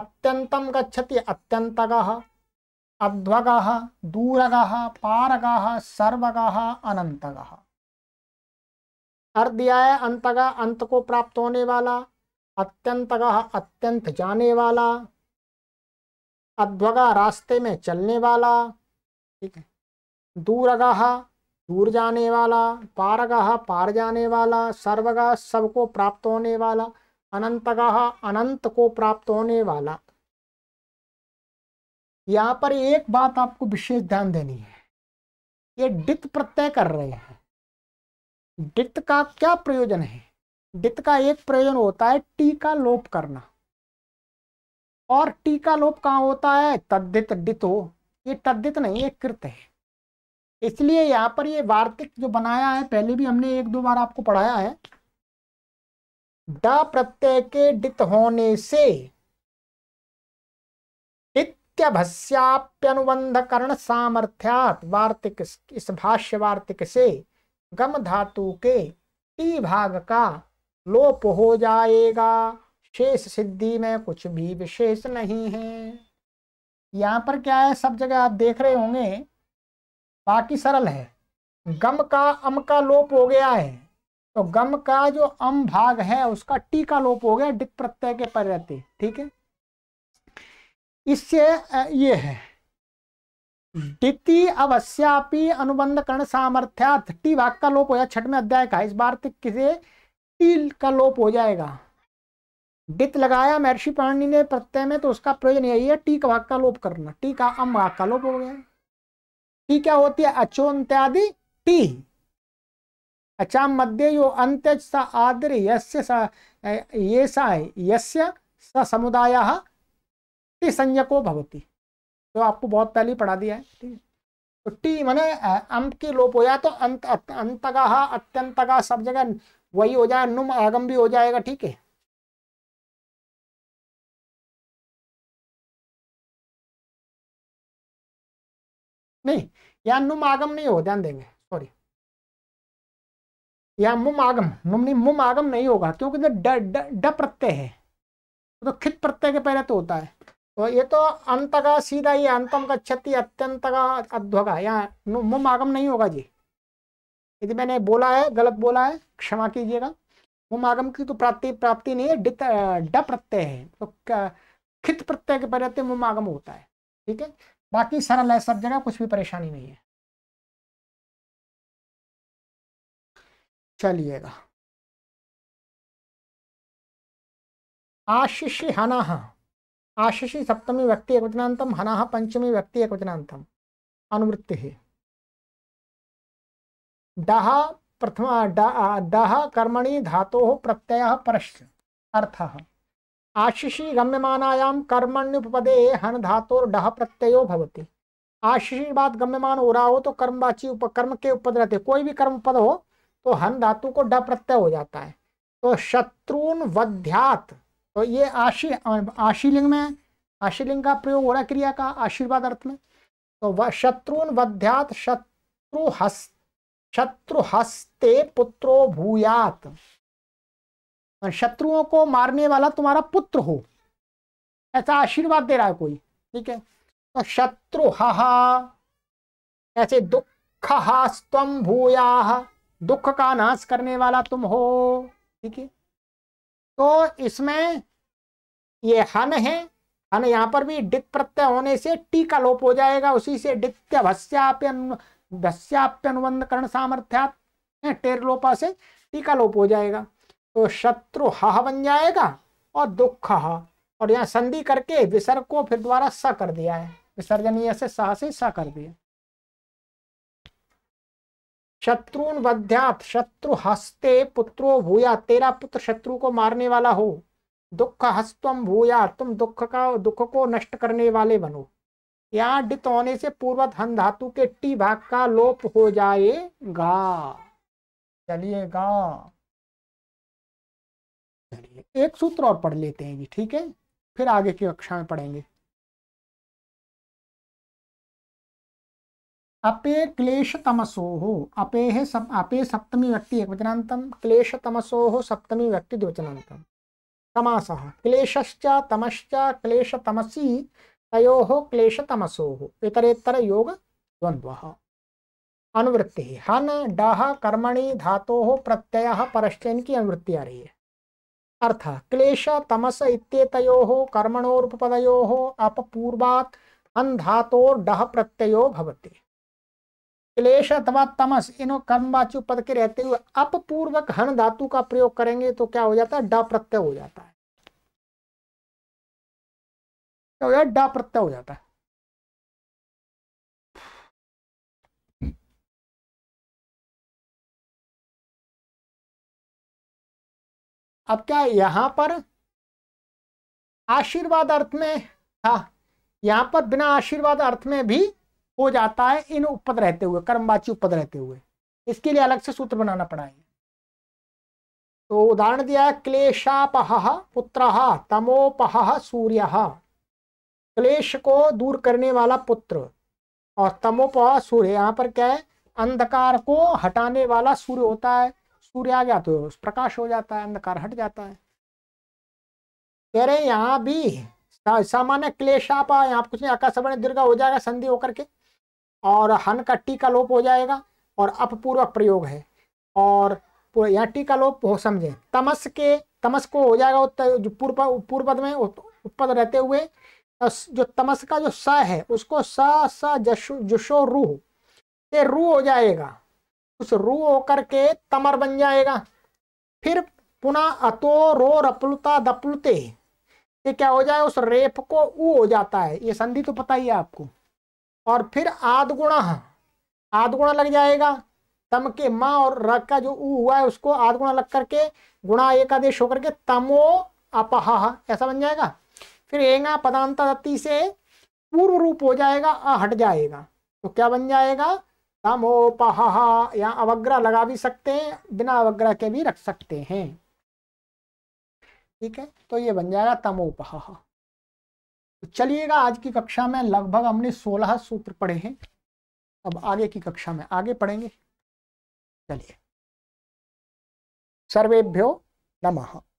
अत्यंतम गच्छति अत्यंतगः अध्वगः दूरगः पारगः सर्वगः अनंतगः अर्ध दिया है अंतगा अंत को प्राप्त होने वाला अत्यंतगः अत्यंत जाने वाला अध्वगा रास्ते में चलने वाला ठीक है दूरगाह दूर जाने वाला पारगाह पार जाने वाला सर्वगा सबको प्राप्त होने वाला अनंतगाह अनंत को प्राप्त होने वाला यहाँ पर एक बात आपको विशेष ध्यान देनी है ये डित प्रत्यय कर रहे हैं डित का क्या प्रयोजन है डित का एक प्रयोजन होता है टी का लोप करना और टी का लोप कहाँ होता है तद्धित डितो ये तद्धित नहीं ये कृत है इसलिए यहाँ पर ये वार्तिक जो बनाया है पहले भी हमने एक दो बार आपको पढ़ाया है ड प्रत्यय के डित होने से नित्यभस्याप्यनुबंधकरण सामर्थ्यात वार्तिक इस भाष्य वार्तिक से गम धातु के टी भाग का लोप हो जाएगा शेष सिद्धि में कुछ भी विशेष नहीं है यहाँ पर क्या है सब जगह आप देख रहे होंगे बाकी सरल है गम का अम का लोप हो गया है तो गम का जो अम भाग है उसका टी का लोप हो गया डिक प्रत्यय के रहते ठीक है इससे ये है डिति अवश्यापी अनुबंध कर्ण सामर्थ्यात टी भाग का लोप हो गया छठ में अध्याय का इस बार तक तो किसे टी का लोप हो जाएगा डित लगाया महर्षि पाणनी ने प्रत्यय में तो उसका प्रयोजन यही है टीक वाक का लोप करना टी का अम वाक का लोप हो गया टी क्या होती है अचोन्त्यादि टी अचाम मध्य यो अंत्य आदर यस्य सा ये सा यस्य स समुदाय टी संज्ञको भवती तो आपको बहुत पहले पढ़ा दिया है ठीक तो टी मैंने अंत के लोप हो जाए तो अंत अंतगा अत्यंतगा सब जगह वही हो जाए नुम आगम भी हो जाएगा ठीक है नहीं यहाँ नुम आगम नहीं हो ध्यान देंगे सॉरी यहाँ मुम आगम मुम नहीं मुम आगम नहीं होगा क्योंकि तो ड प्रत्यय है तो खित प्रत्यय के पहले तो होता है तो ये तो अंत का सीधा ही अंतम का क्षति अत्यंत का अध्वगा यहाँ मुम आगम नहीं होगा जी यदि मैंने बोला है गलत बोला है क्षमा कीजिएगा मुम आगम की तो प्राप्ति प्राप्ति नहीं है ड प्रत्यय है तो खित प्रत्यय के पहले तो मुम आगम होता है ठीक है बाकी सरल है सब जगह कुछ भी परेशानी नहीं है चलिएगा आशीष हनाह आशिषि सप्तमी व्यक्ति एकवचनांतम हनाह पंचमी व्यक्ति एकवचनांतम अनुवृत्ति डह प्रथमा डह कर्मणि धातो प्रत्यय परश्च अर्थः आशीषी गम्यमानायाम कर्मण्युपपदे हन प्रत्यय भवती आशीषी बात गम्यमान हो रहा हो तो कर्मवाची उपकर्म के उपद रहते कोई भी कर्म पद हो तो हन धातु को ड प्रत्यय हो जाता है तो शत्रुन वध्यात तो ये आशी आशीलिंग में आशीलिंग का प्रयोग हो रहा क्रिया का आशीर्वाद अर्थ में तो व शत्रुन वध्यात शत्रु हस्त शत्रुहस्ते पुत्रो भूयात शत्रुओं को मारने वाला तुम्हारा पुत्र हो ऐसा आशीर्वाद दे रहा है कोई ठीक है तो शत्रु हहा ऐसे दुख हास्तम भूया दुख का नाश करने वाला तुम हो ठीक है तो इसमें ये हन है हन यहाँ पर भी डिक प्रत्यय होने से टी का लोप हो जाएगा उसी से डित्य भस्याप्य भस्याप्य अनुबंध करण टेर लोपा से टी का लोप हो जाएगा तो शत्रु हह बन जाएगा और दुख और यहाँ संधि करके विसर्ग को फिर द्वारा स कर दिया है विसर्जनीय से सह से स कर दिया शत्रुन वध्यात शत्रु हस्ते पुत्रो भूया तेरा पुत्र शत्रु को मारने वाला हो दुख हस्तम भूया तुम दुख का दुख को नष्ट करने वाले बनो यहाँ डित होने से पूर्वत हन धातु के टी भाग का लोप हो जाएगा चलिएगा चलिए एक सूत्र और पढ़ लेते हैं जी ठीक है फिर आगे की कक्षा में पढ़ेंगे अपे क्लेश तमसो हो अपे है सप, अपे सप्तमी व्यक्ति एक वचनांतम क्लेश तमसो हो सप्तमी व्यक्ति द्विवचनांतम तमास क्लेश्च तमश्च क्लेश तमसी तयो क्लेश तमसो हो इतरेतर योग द्वंद्व अनुवृत्ति हन डह कर्मणि धातो हो प्रत्यय परश्चयन की अनुवृत्ति आ रही है अर्थ क्लेश तमस इत्येतयोः कर्मणोरुपपदयोः अपपूर्वात् अन डह प्रत्ययो भवति क्लेश अथवा तमस इनो कर्मवाची पद के रहते हुए अपपूर्वक हन धातु का प्रयोग करेंगे तो क्या हो जाता है ड प्रत्यय हो जाता है क्या हो जाता है ड प्रत्यय हो जाता है अब क्या यहाँ पर आशीर्वाद अर्थ में था यहां पर बिना आशीर्वाद अर्थ में भी हो जाता है इन उपद रहते हुए कर्मवाची उपद रहते हुए इसके लिए अलग से सूत्र बनाना पड़ा है तो उदाहरण दिया है क्लेशापह पुत्र तमोपह सूर्य क्लेश को दूर करने वाला पुत्र और तमोपह सूर्य यहाँ पर क्या है अंधकार को हटाने वाला सूर्य होता है सूर्य आ गया तो प्रकाश हो जाता है अंधकार हट जाता है कह रहे यहाँ भी सामान्य आप यहाँ कुछ नहीं आकाशवर्ण दीर्घ हो जाएगा संधि होकर के और हन का टीका लोप हो जाएगा और अपपूर्वक प्रयोग है और यहाँ टीका लोप हो समझे तमस के तमस को हो जाएगा जो पूर्व पूर्व में उत्पद रहते हुए जो तमस का जो स है उसको स स जशो रूह से रूह हो जाएगा उस रू होकर के तमर बन जाएगा फिर पुनः अतो रो रपलुता दपलुते ये क्या हो जाए उस रेप को ऊ हो जाता है ये संधि तो पता ही है आपको और फिर आदगुण आदगुण लग जाएगा तम के माँ और रक का जो ऊ हुआ है उसको आदगुणा लग करके गुणा एकादेश होकर के तमो अपह ऐसा बन जाएगा फिर एंगा पदांता दत्ती से पूर्व रूप हो जाएगा अ हट जाएगा तो क्या बन जाएगा तमोपहा या अवग्रह लगा भी सकते हैं बिना अवग्रह के भी रख सकते हैं ठीक है तो ये बन जाएगा तमोपहा तो चलिएगा आज की कक्षा में लगभग हमने सोलह सूत्र पढ़े हैं अब आगे की कक्षा में आगे पढ़ेंगे चलिए सर्वेभ्यो नमः